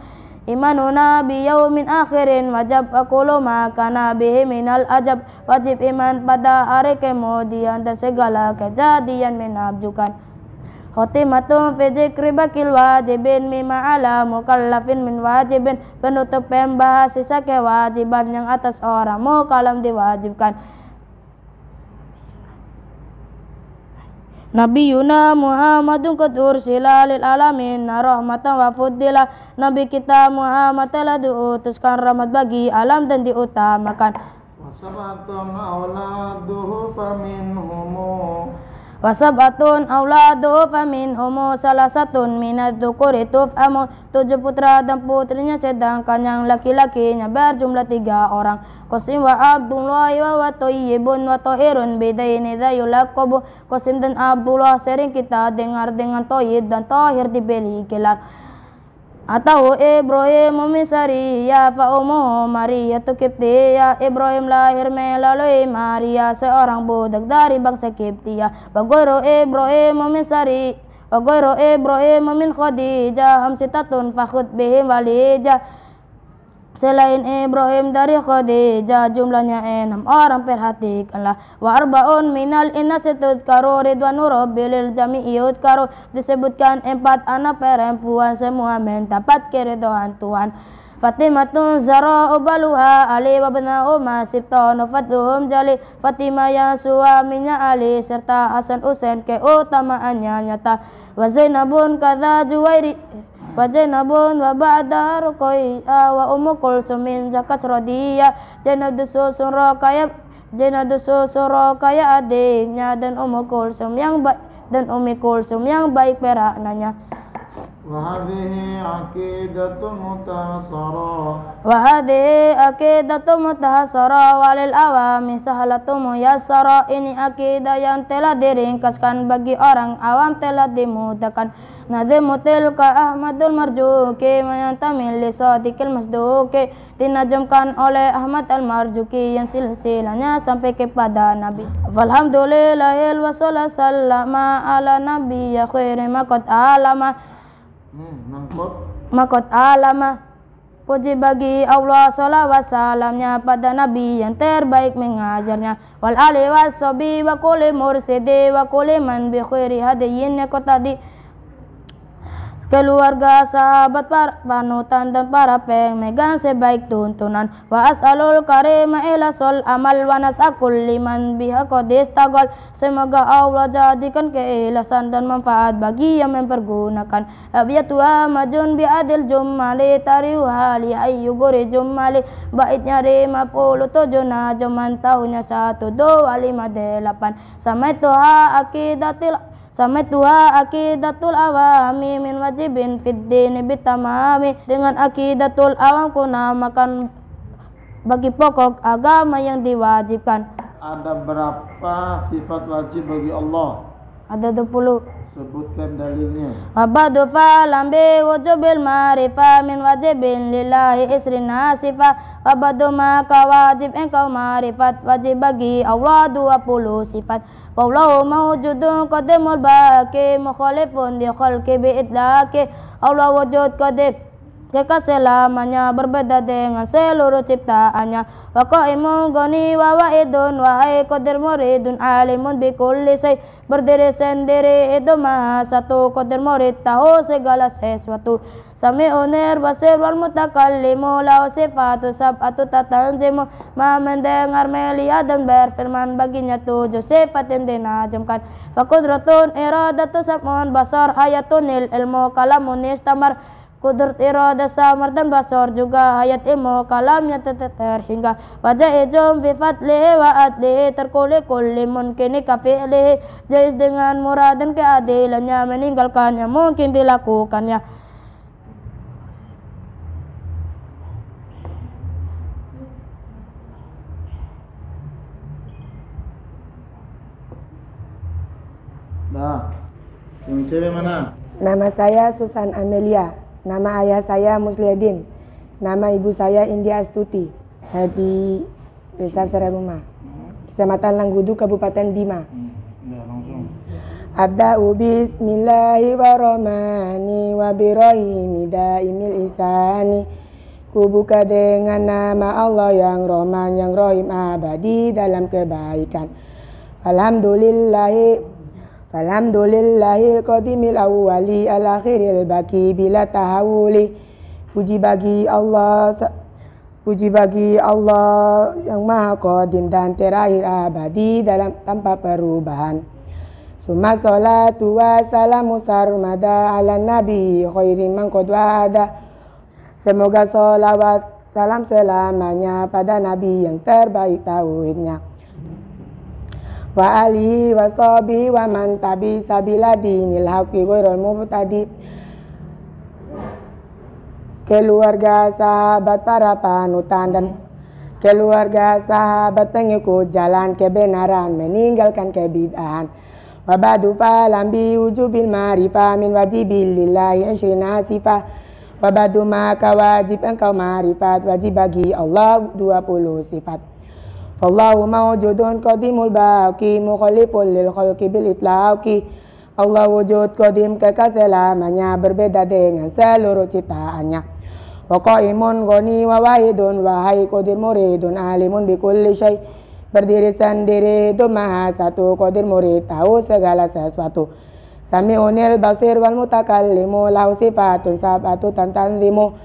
imanuna bi yaumin akhirin wajab akulu ma kana bihi minal ajab wajib iman pada hari kemudian dan segala kejadian menabjukan Khotimatun fi zikri bakil wajibin mima ala mukallafin min wajibin penutup pembahas sisa kewajiban yang atas orang mukallam diwajibkan Nabiyuna Muhammadun qad ursila lil alamin rahmatan wa fuddila Nabi kita Muhammad telah diutuskan rahmat bagi alam dan diutamakan Wasabatun awladuhu faminhumu Wasabatun auladu famin homo salah satu minat itu famu Tujuh putra dan putrinya sedangkan yang laki-lakinya berjumlah tiga orang Kosim wa Abdullah wa wa toyibun wa tohirun bidaini dhayulakobu Kosim dan Abdullah sering kita dengar dengan toyib dan tohir dibeli kelar. Atau Ibrahim misari ya fa umu Maria ya tu Kiptia ya Ibrahim lahir melalui Maria seorang budak dari bangsa Kiptia Bagoro Ibrahim misari, Bagoro Ibrahim min Khadijah Hamsitatun fakhut bihim walijah Selain Ibrahim dari Khadijah jumlahnya enam orang perhatikanlah Warbaun minal inasitut karu ridwanu rabbil jami'iyut karu disebutkan empat anak perempuan semua mendapat keridhaan Tuhan Fatimah tun zara ubaluha Ali wa bena Umar Sibtonu fadluhum jali Fatimah yang suaminya Ali Serta Hasan Usain keutamaannya nyata Wa Zainabun kada juwairi Wajanabun wa ba'da koi awa umukul kulsumin zakat radiyya Jainadusu suraka ya Jainadusu suraka ya adiknya dan umukul kulsum yang baik dan umikul kulsum yang baik nanya. وهذه عقيدة متعصرة وهذه عقيدة متعصرة وللعوام سهلة ini akidah yang telah diringkaskan bagi orang awam telah dimudahkan nazimu tilka Ahmadul Marjuki menyantamil li sadiqil masduki dinajamkan oleh Ahmad Al-Marjuki yang silsilahnya sampai kepada Nabi Alhamdulillahil wasallam ala nabi ya khairi alama Hmm, Makot alama Puji bagi Allah salawat salamnya pada Nabi yang terbaik mengajarnya Wal alih wa sobi wa kulli mursidi wa kulli man bi khairi hadiyin ya kota di keluarga sahabat para panutan dan para pemegang sebaik tuntunan wa as'alul karima ila sol amal wa nas'akul liman biha kodistagol semoga Allah jadikan keikhlasan dan manfaat bagi yang mempergunakan abiyatuha majun bi biadil jumali tariuha lihayu guri jumali baitnya lima puluh tujuh najuman tahunnya satu dua lima delapan sama itu ha akidatil Samaituha akidatul awami min wajibin fid dini bitamami dengan akidatul awam namakan bagi pokok agama yang diwajibkan. Ada berapa sifat wajib bagi Allah? Ada 20. Sebutkan dalilnya. Mabadu fa'lam lambe wajibil ma'rifa min wajibin lillahi isri nasifa Mabadu maka wajib engkau ma'rifat Wajib bagi Allah dua puluh sifat Wallahu mawjudun qadimul baki Mukhalifun di khalki bi Allah wujud qadim selamanya berbeda dengan seluruh ciptaannya wa imun goni wa wa'idun wa qadir muridun alimun bi kulli say berdiri sendiri itu maha satu qadir murid tahu segala sesuatu sami'un basir wal mutakallimu lau sifatu sab'atu tatanzimu ma mendengar melihat dan berfirman baginya tujuh sifat yang dinajamkan era iradatu sab'un basar ayatunil ilmu kalamun istamar Kudrat irada samar dan basar juga Hayat ilmu kalamnya teteter hingga Wajah ijum fi fatlihi wa adlihi Terkuli kulli mungkini kafi'lihi Jais dengan murad dan keadilannya Meninggalkannya mungkin dilakukannya Nah, yang mana? Nama saya Susan Amelia. Nama ayah saya Musliadin. Nama ibu saya Indi Astuti. Hadi Desa Seremuma. Kecamatan Langgudu, Kabupaten Bima. Hmm, ya, Abda'u bismillahi wa rahmani wa birahimi da'imil isani Ku buka dengan nama Allah yang Rahman yang Rahim abadi dalam kebaikan Alhamdulillahi Alhamdulillahil qadimil awwali al akhiril baki bila tahawuli Puji bagi Allah Puji bagi Allah yang maha qadim dan terakhir abadi dalam tanpa perubahan Suma salatu wa salamu sarmada ala nabi khairi man qad Semoga salawat salam selamanya pada nabi yang terbaik tauhidnya wa ali wa sahbihi wa man tabi sabila dinil haqi ghairul mubtadi keluarga sahabat para panutan dan keluarga sahabat pengikut jalan kebenaran meninggalkan kebidahan wabadu badu falam bi wujubil ma'rifah min wajibil lillahi ashrina sifah wa badu maka wajib engkau ma'rifat wajib bagi Allah 20 sifat Allahu mawjudun qadimul baqi mukhalifun lil khalqi bil itlaqi Allah wujud qadim selamanya berbeda dengan seluruh ciptaannya wa qaimun ghani wa wahidun wa qadir muridun alimun bi kulli syai berdiri sendiri itu maha satu qadir murid tahu segala sesuatu unil basir wal mutakallimu lahu sifatun sabatu tantanzimu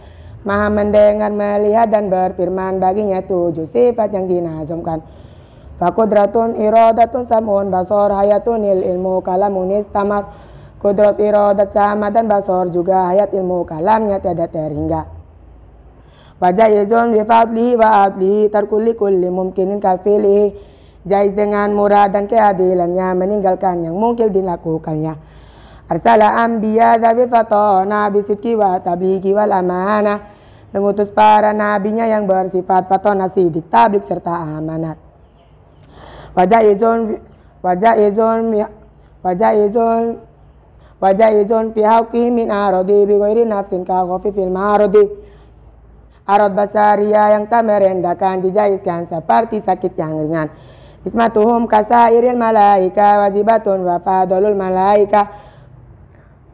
Maha mendengar, melihat dan berfirman baginya tujuh sifat yang dinazumkan. Fakudratun iradatun samun basor hayatun il ilmu kalamun istamar. Kudrat iradat sama dan basor juga hayat ilmu kalamnya tiada terhingga. Wajah izun bifadlihi wa adlihi tarkuli kulli mumkinin kafilihi. Jais dengan murah dan keadilannya meninggalkan yang mungkin dilakukannya. Arsala ambiya dhabi bisidki wa tabliki wal amanah mengutus para nabinya yang bersifat patonasi, di tablik serta amanat. Wajah izun wajah izun wajah izun wajah izun fi min arodi bi nafsin kakofi khafi fil marodi. Arod basaria yang tak merendahkan dijaiskan seperti sakit yang ringan. Ismatuhum kasairil malaika wajibatun wa fadolul malaika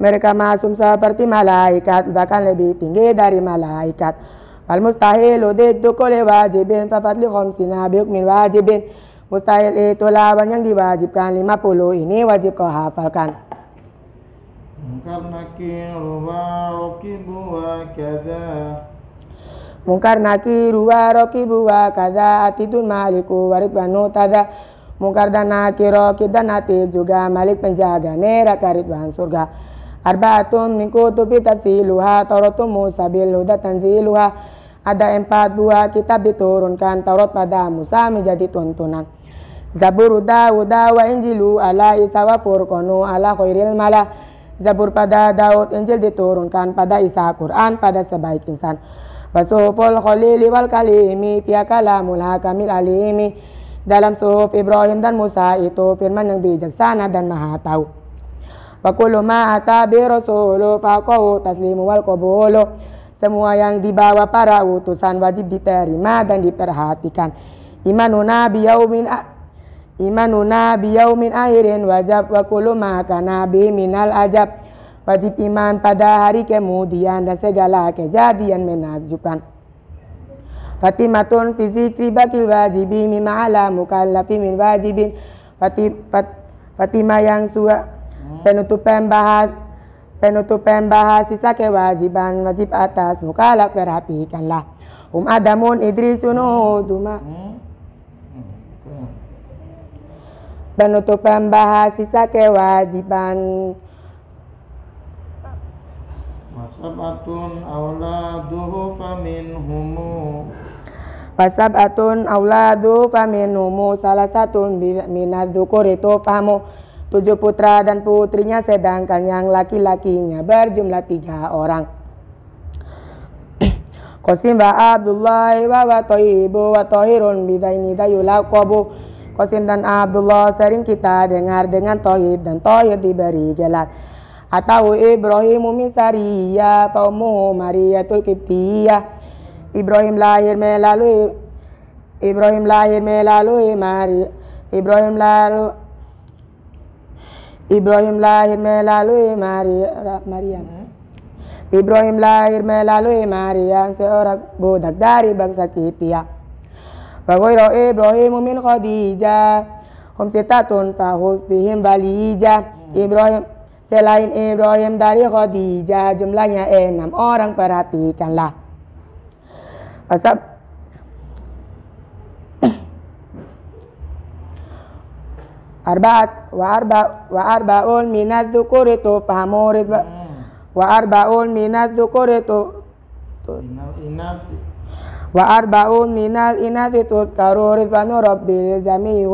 mereka masum seperti malaikat, bahkan lebih tinggi dari malaikat. Wal mustahilu diddu kulli wajibin fafatli khamsina bihukmin wajibin. Mustahil itu lawan yang diwajibkan 50 ini wajib kau hafalkan. Mungkar nakiru wa rokibu wa kada Mungkar nakiru wa wa Atidun maliku waridwanu tada Mungkar dan nakiro kita nati juga malik penjaga neraka ridwan surga Arbaatun min kutubi tafsiluha Tauratun Musa bil huda tanziluha Ada empat buah kitab diturunkan Taurat pada Musa menjadi tuntunan Zabur daud wa Injilu ala Isa wa Furqanu ala khairil mala Zabur pada Daud Injil diturunkan pada Isa Quran pada sebaik insan Wasuful khalili wal kalimi Fia kalamul hakamil alimi Dalam suhuf Ibrahim dan Musa itu firman yang bijaksana dan maha tahu Wakulu ma'ata bi rasulu faqahu taslimu wal qabulu. Semua yang dibawa para utusan wajib diterima dan diperhatikan. Imanu Nabi yaumin, imanu Nabi yaumin airin wajib wakulu ma'kana bi minal ajab. Wajib iman pada hari kemudian dan segala kejadian menakjubkan. Fatimatun fi zikri bakil wajibi mimma ala mukallafi min wajibin. Fatimah yang suka Penutupan bahas penutupan sisa kewajiban wajib atas perhatikan lah Um Adamun Idrisun Uduma. Penutupan sisa kewajiban Wasabatun atun faminhumu Wasabatun famin humu. Salah satu minadzukuri famu tujuh putra dan putrinya sedangkan yang laki-lakinya berjumlah tiga orang. Qasim wa Abdullah wa wa Toibu wa Tohirun bidaini dayulakobu Kosim dan Abdullah sering kita dengar dengan Tohib dan Tohir diberi gelar Atau Ibrahim min Sariyah Maria Mariyatul Ibrahim lahir melalui Ibrahim lahir melalui Maria Ibrahim lalu Ibrahim lahir melalui Maria, Maria. Hmm. Ibrahim lahir melalui Maria seorang budak dari bangsa Kipia. Bagoiro Ibrahim min Khadijah. Hum sitatun fahus bihim balijah. Hmm. Ibrahim selain Ibrahim dari Khadijah jumlahnya enam orang perhatikanlah. Asap Arba'at wa arba wa arba'un minadz dzukuri hmm. wa arba'un minadz dzukuri tu wa arba'un minal inati tutkaru ridwanu rabbil jami'i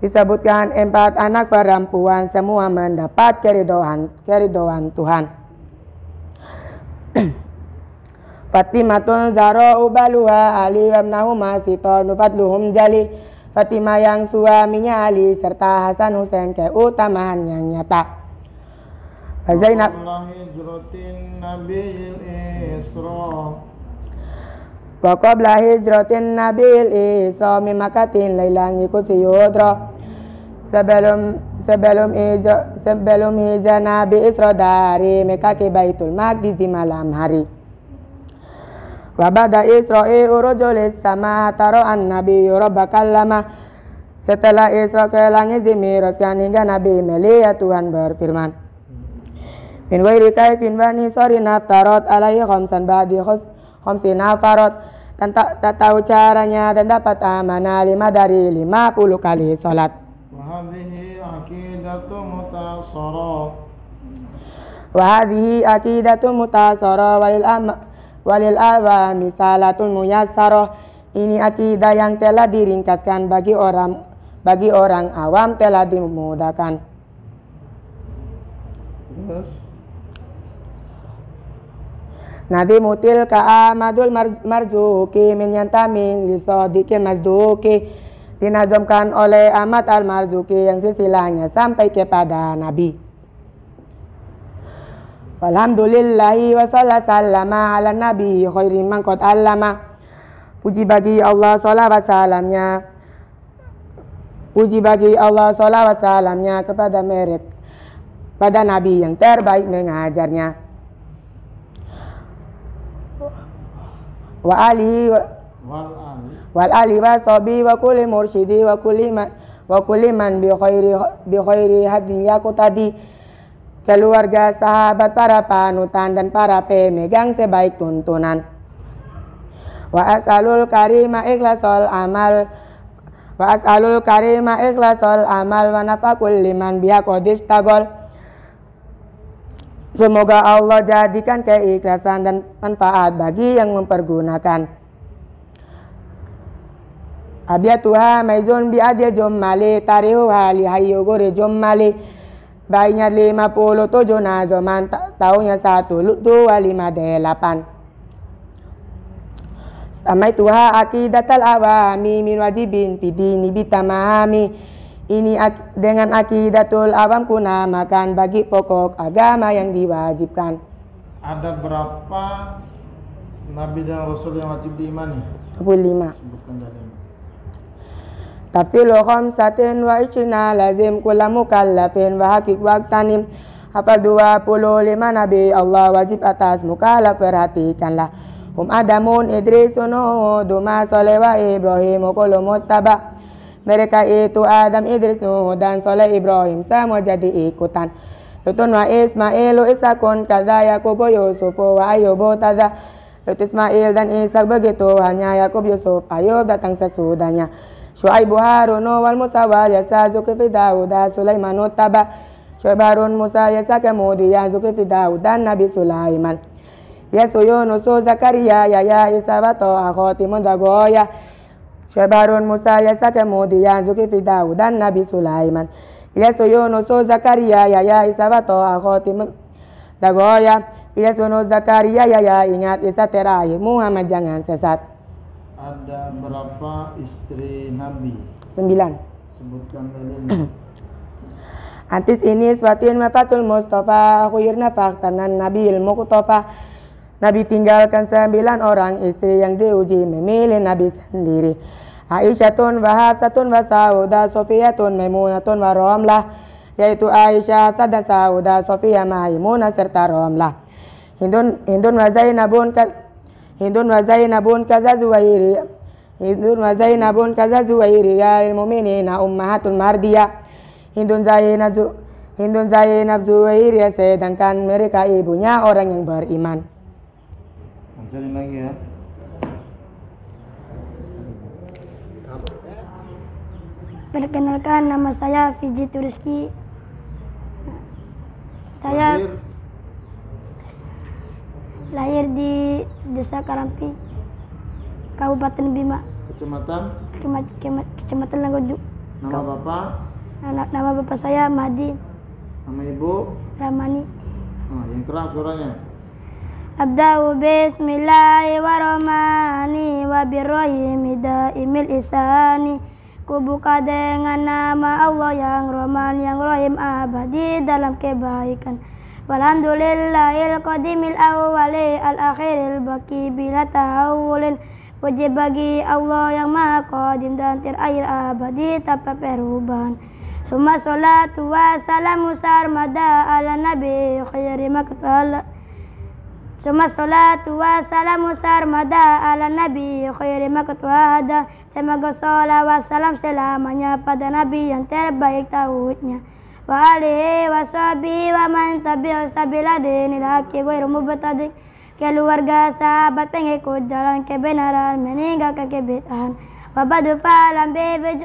disebutkan empat anak perempuan semua mendapat keridoan keridoan Tuhan Fatimatun zaro ubaluha ali wa ibnahuma sitonu fadluhum jali Fatimah yang suaminya Ali serta Hasan Hussein keutamaan yang nyata. Zainab Wa qabla hijratin nabil isra makatin lailan ikuti yudra sebelum sebelum hijrah sebelum hijrah Nabi Isra dari Mekah ke Baitul Maqdis di malam hari. Wabada Isra'i urujulis sama taro an Nabi Yoruba kalama. Setelah Isra ke langit dimirotkan hingga Nabi melihat Tuhan berfirman. Min wairi fin bani sori naftarot alaihi khomsan ba'di khomsi farot. Dan tak, tahu caranya dan dapat amanah lima dari lima puluh kali sholat. Wahadihi akidatu mutasara. Wahadihi akidatu mutasara walil amal walil awa misalatul muyasaroh ini akidah yang telah diringkaskan bagi orang bagi orang awam telah dimudahkan. Nabi mutil ka amadul marzuki min yantamin li sadiqil mazduki dinazamkan oleh Ahmad al-Marzuki yang sisilahnya sampai kepada Nabi. Walhamdulillahi wa sallama ala nabi khairin man qad allama. Puji bagi Allah salawat salamnya. Puji bagi Allah salawat salamnya kepada merek pada nabi yang terbaik mengajarnya. Wa alihi wa, wal ali wa sobi wa kulli mursyidi wa kulli man wa kulli man bi khairi bi khairi hadiyaku tadi keluarga, sahabat, para panutan, dan para pemegang sebaik tuntunan. Wa as'alul karima ikhlasol amal Wa as'alul karima ikhlasol amal wa nafakul liman biyakodis tagol Semoga Allah jadikan keikhlasan dan manfaat bagi yang mempergunakan. Abiatuha maizun biadil jummali tarihu lihayu guri jummali lima puluh tujuh nazoman tahunnya satu dua lima delapan. Sampai tuha akidatal awami min wajibin pidini bitamami. ini ak dengan akidatul awam kunamakan bagi pokok agama yang diwajibkan. Ada berapa nabi dan rasul yang wajib diimani? 25. Sebutkan dari wa خمسة lazim Kula mukallafin wa hakik Waktanim apa dua puluh lima Nabi Allah wajib atas mukallaf perhatikanlah Hum Adamun Idris Nuh Duma Soleh wa Ibrahim Kulu Muttaba Mereka itu Adam Idris Nuh dan Soleh Ibrahim Semua jadi ikutan Lutun wa Ismail Isakun Kaza Yakub Yusuf wa Ayub Taza Lut Ismail dan Isak begitu hanya Yakub Yusuf Ayub datang sesudahnya شعيب هارون والمستوى يسازك في داود سليمان شعيب هارون موسى يساك مودي ينزك في داود النبي سليمان يسو يونس زكريا يا يا من دقايا شعيب هارون موسى يساك مودي ينزك في داود النبي سليمان يسو يونس زكريا يا يا إسابة من دقايا يسو زكريا يا يا إنيات إساتراي محمد جنان سسات ada berapa istri Nabi? Sembilan. Sebutkan dalilnya. Antis ini isbatin mafatul Mustafa khuyirna Nabi ilmu kutofa Nabi tinggalkan sembilan orang istri yang diuji memilih Nabi sendiri. Aisyatun wa Hafsatun wa Sauda Sofiyatun Maimunatun wa Romlah yaitu Aisyah, Hafsah dan Sauda, Sofia, Maimunah serta Romlah. Hindun Hindun wa Zainabun hindun wa zainabun kaza zuwairi hindun wa zainabun kaza zuwairi ya lil na ummahatul mardiya hindun zainab hindun zainab zuwairi ya sedangkan mereka ibunya orang yang beriman Lanjutin ya. Perkenalkan nama saya Fiji Turiski. Saya lahir di Desa Karampi, Kabupaten Bima. Kecamatan? Kema, kema, kecamatan Langgoduk. Nama Kau, bapak? Nama, nama bapak saya Madi. Nama ibu? Ramani. Nah, yang keras suaranya. أبدأ wa الله والرحمن وبالرحيم isani Ku Kubuka dengan nama Allah yang roman yang Rohim abadi dalam kebaikan. والحمد لله القديم الأول الأخير baki bila تهول Wajib bagi Allah yang maha qadim dan terakhir abadi tanpa perubahan. Suma salatu wa salamu sarmada ala nabi khairi maktala. Suma salatu wa salamu mada ala nabi khairi maktwahada. Semoga salam wa salam selamanya pada nabi yang terbaik tautnya. وآله وصحبه ومن tabi'a sabila dinil haqi ghairu mubtadi keluarga sahabat pengikut jalan kebenaran meninggalkan kebitahan wabadu fa'alam bi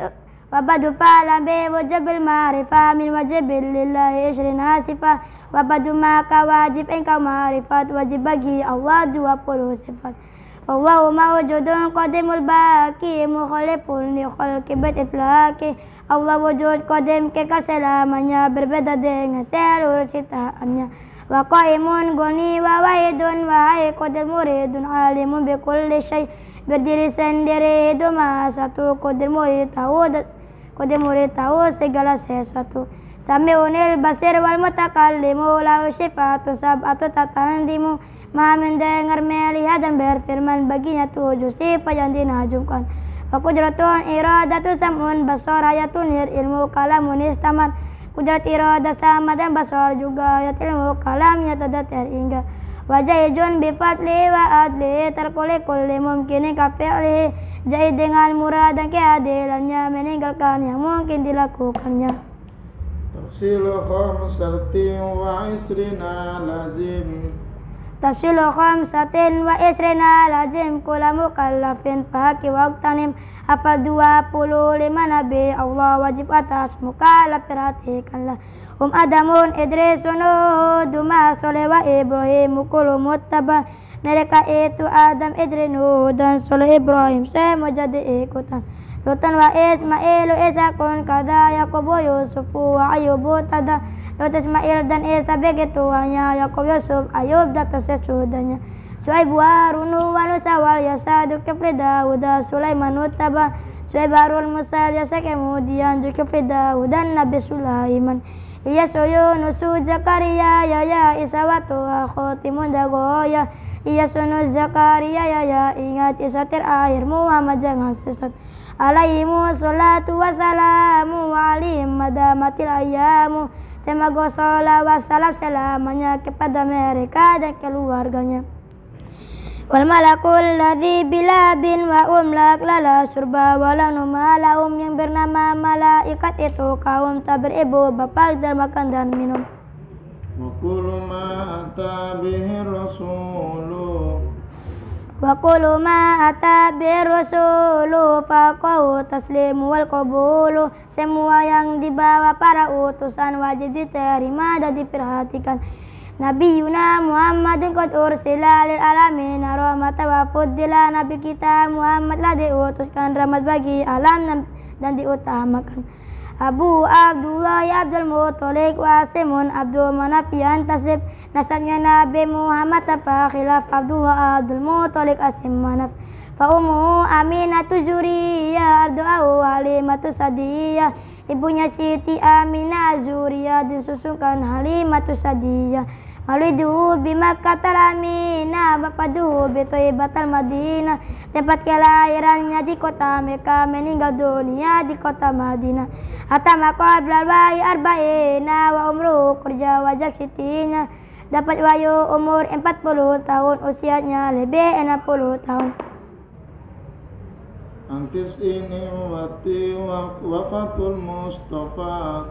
wabadu fa'alam bi wajibil ma'rifah min wajibil lillahi isyrin hasifah wabadu maka wajib engkau ma'rifat wajib bagi Allah 20 sifat فهو موجود قديم الباقي مخالف لخلق بيت إطلاقه Allah wujud kodim kekeselamannya berbeda dengan seluruh ciptaannya wa qaimun goni wa wa hay qadir muridun alimun bi kulli syai berdiri sendiri itu mah satu qadir murid tahu qadir murid tahu segala sesuatu sami'unil basir wal mutakallimu lau sifatu sab'atu tatandimu Maha mendengar melihat dan berfirman baginya tujuh sifat yang dinajubkan. Fakudratun iradatu samun basor hayatun nir ilmu kalamun istaman. Kudrat irada sama dan basor juga ayat ilmu kalamnya tidak terhingga. Wajah ijun bifatli wa adli terkuli kulli mumkini kafi'li. Jadi dengan murah dan keadilannya meninggalkan yang mungkin dilakukannya. Tafsilu wa خمسة وعشرين لازم كل pahaki waktanim apa dua puluh lima nabi Allah wajib atas mukallaf perhatikanlah Um Adamun Idris Nuh Duma Soleh wa Ibrahim Kulu muttaba mereka itu Adam Idris Nuh dan Soleh Ibrahim semua jadi ikutan Lutan wa Ismail Isakun Kada Yakub Yusuf wa Ayub Tada Lot Ismail dan Isa begitu hanya Yakob Yusuf Ayub datang sesudahnya Suaib warunu wanusa wal yasa dukifli Dawuda Sulaiman utaba Suaib harul musa yasa kemudian dukifli Dawudan Nabi Sulaiman Ilyas Nusu Zakaria Yaya Isa Watuha Khotimun Dagoya Ilyas Yunus Zakaria Yaya Ingat Isatir akhir Muhammad jangan sesat Alaihimu salatu wassalamu Alim madamatil ayamu Semoga salawat salam selamanya kepada mereka dan keluarganya. Wal malakul ladhi bila bin wa umlak lala surba walanum alaum yang bernama malaikat itu kaum tak beribu bapak dan makan dan minum. Wa kulu ma'ata bihi rasuluh وكل ما أتى بالرسول فقau taslim wal qabulu semua yang dibawa para utusan wajib diterima dan diperhatikan Nabi Yuna Muhammadun qad ursila lil alamin rahmatan wa fuddila Nabi kita Muhammad telah diutuskan rahmat bagi alam dan diutamakan Abu Abdullah Abdul Muttalib Wasimun Abdul Manaf yang tasib nasabnya Nabi Muhammad apa khilaf Abdullah Abdul Muttalib Asim Manaf Fa'umuhu Aminatu Zuriyah Ardu'ahu Halimatu Sadiyah Ibunya Siti Aminah Zuriyah Disusukan Halimatu Sadiyah itu bima katala Mina Bapaduhu bitoibatal Madinah Tempat kelahirannya di kota Mereka Meninggal dunia di kota Madinah Atama qablal wahi arba'ina Wa Umru kerja wajab sitinya Dapat wayu umur 40 tahun Usianya lebih 60 tahun Antis ini wati wafatul Mustafa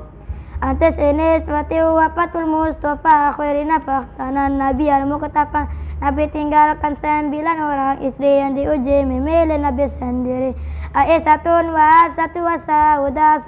Antes ini suatu wafatul Mustafa akhirina faktana Nabi Almu ketapa, Nabi tinggalkan sembilan orang istri yang diuji memilih Nabi sendiri Aisyatun satu wasa, wasa uda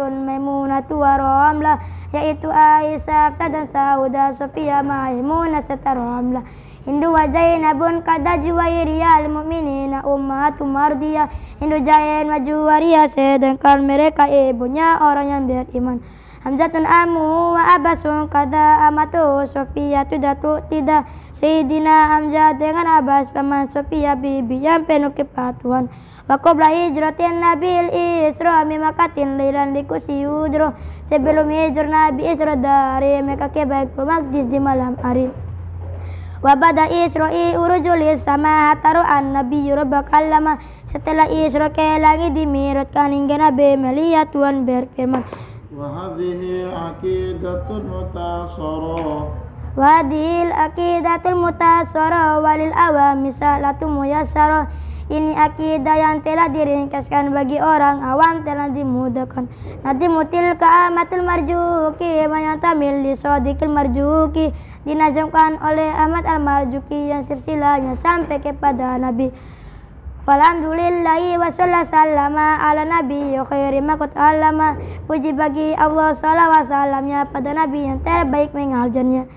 tun memuna wa Romla Yaitu Aisyah Hafsah dan Sauda Sofia Maimunah serta Romla. Hindu wa nabun kada juwairiyal mu'minina ummatum mardiya Hindu Zain wa Juwariya sedangkan mereka ibunya orang yang beriman Hamzatun amu wa abasun kada amatu Sofia tu datu tidak Sayyidina Hamzah dengan abas paman Sofia bibi yang penuh kepatuhan Wa qabla hijratin nabil isra mimakatin lailan si yudro Sebelum hijr Nabi Isra dari mereka kebaik pemakdis di malam hari Wabada i urujulis sama hataruan Nabi Yoruba kalama Setelah Isra ke langit dimirutkan hingga Nabi melihat Tuhan berfirman وهذه عقيدة متأثرة وهذه العقيدة المتأثرة وللأوام مسألة ميسرة Ini akidah yang telah diringkaskan bagi orang awam telah dimudahkan. Nanti mutil ke amatul marjuki, banyak tamil di sodikil marjuki. Dinajamkan oleh Ahmad al-Marjuki yang sirsilahnya sampai kepada Nabi. Falhamdulillahi wa sallama ala nabi ya khairi makut alama Puji bagi Allah wa salamnya pada nabi yang terbaik mengaljannya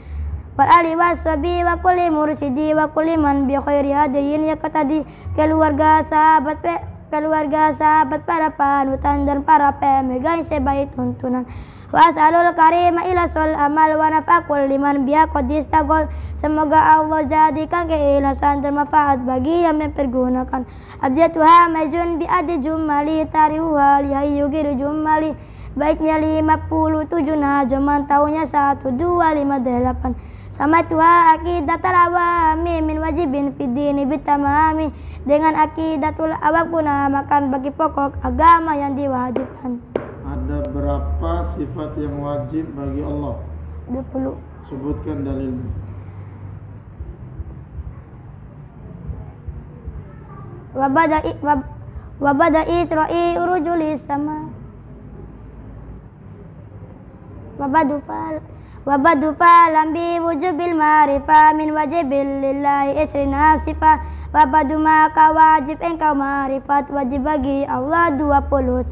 Wal ali wa sabi wa kulli mursidi wa kulli man bi khairi hadiyin ya katadi Keluarga sahabat pe keluarga sahabat para panutan dan para pemegang sebaik tuntunan Wasalul Karim, karima ila sol amal wa nafakul liman biya kodistagol. Semoga Allah jadikan keilasan bermanfaat bagi yang mempergunakan. Abjad Abjatuha majun bi adi jumali lihayu giri jumali. Baiknya 57 nah jaman tahunnya delapan. sama tua akidat alawami min wajibin fidini bitamami dengan akidatul awakuna makan bagi pokok agama yang diwajibkan berapa sifat yang wajib bagi Allah? 20. Sebutkan dalilnya. Wabada'i wabada'i tra'i urujuli sama wabadu fal wabadu falam bi wujubil ma'rifa min wajibil lillahi isrina sifah wabadu maka wajib engkau ma'rifat wajib bagi Allah 20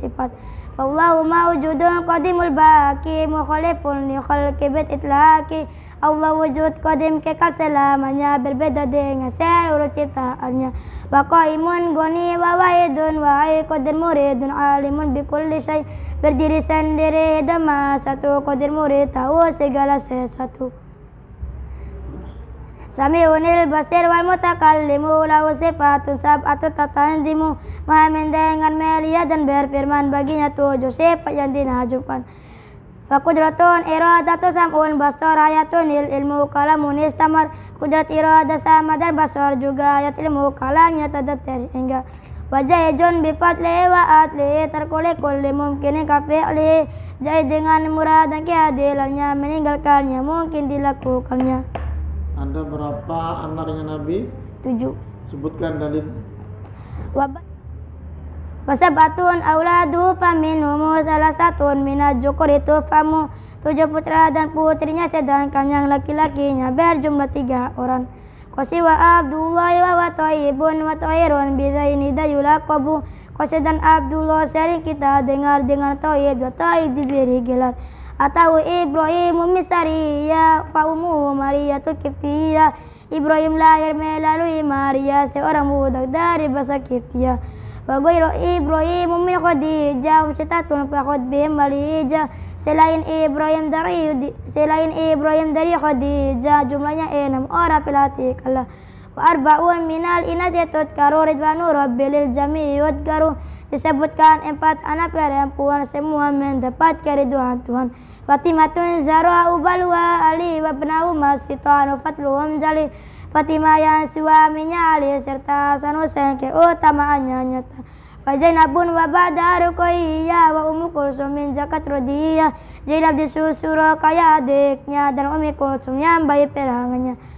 sifat فالله موجود baki الباقي mukhalifun لخلق بيت itlaki Allah wujud kodim kekal selamanya Berbeda dengan seluruh ciptaannya Wa qaimun goni wa wahidun wa kodir muridun alimun bikul syai Berdiri sendiri hidup satu kodir murid tahu segala sesuatu Sami unil basir wal mutakallimu lahu صفات sab'atu tatanzimu Maha mendengar melihat dan berfirman baginya tujuh sifat yang dinajukan Fakudratun iradatu sam'un basar hayatun il ilmu kalamun istamar Kudrat iradat sama dan basar juga hayat ilmu kalamnya tetap terhingga Wajahijun bifadli wa atli terkuli kulli kafe kafi'li Jai dengan murah dan keadilannya meninggalkannya mungkin dilakukannya anda berapa anaknya Nabi? Tujuh. Sebutkan dalil. Wabah. Wasabatun auladu faminumu salah satu mina jukur itu famu tujuh putra dan putrinya sedangkan yang laki-lakinya berjumlah tiga orang. Kosi wa Abdullah wa wa Taibun wa Tairun bizaini dayulakobu Kosi dan Abdullah sering kita dengar dengan Taib wa Taib diberi gelar أتوا إبراهيم Misaria فأمه Maria Kiptia إبراهيم لا يرمي لالوي ماريا seorang budak dari bahasa Kiptia Wagoiro Ibrahim min Khadijah Citatun fa khutbihim Malijah Selain Ibrahim dari Selain Ibrahim dari Khadijah Jumlahnya enam orang pelati kalah Wa arba'un minal inat yatut karu Ridwanu rabbil jami yudkaru disebutkan empat anak perempuan semua mendapat keriduan Tuhan. Fatimah tun zara ubalwa Ali wa benahu masyitan fatluhum jali. Fatimah yang suaminya Ali serta sanusen utama keutamaannya nyata. Fajainabun wa badar ruqayyah wa ummu kulsum min zakat rodiyah. Jainab susuro kaya adiknya dan ummi kulsum yang bayi perangannya.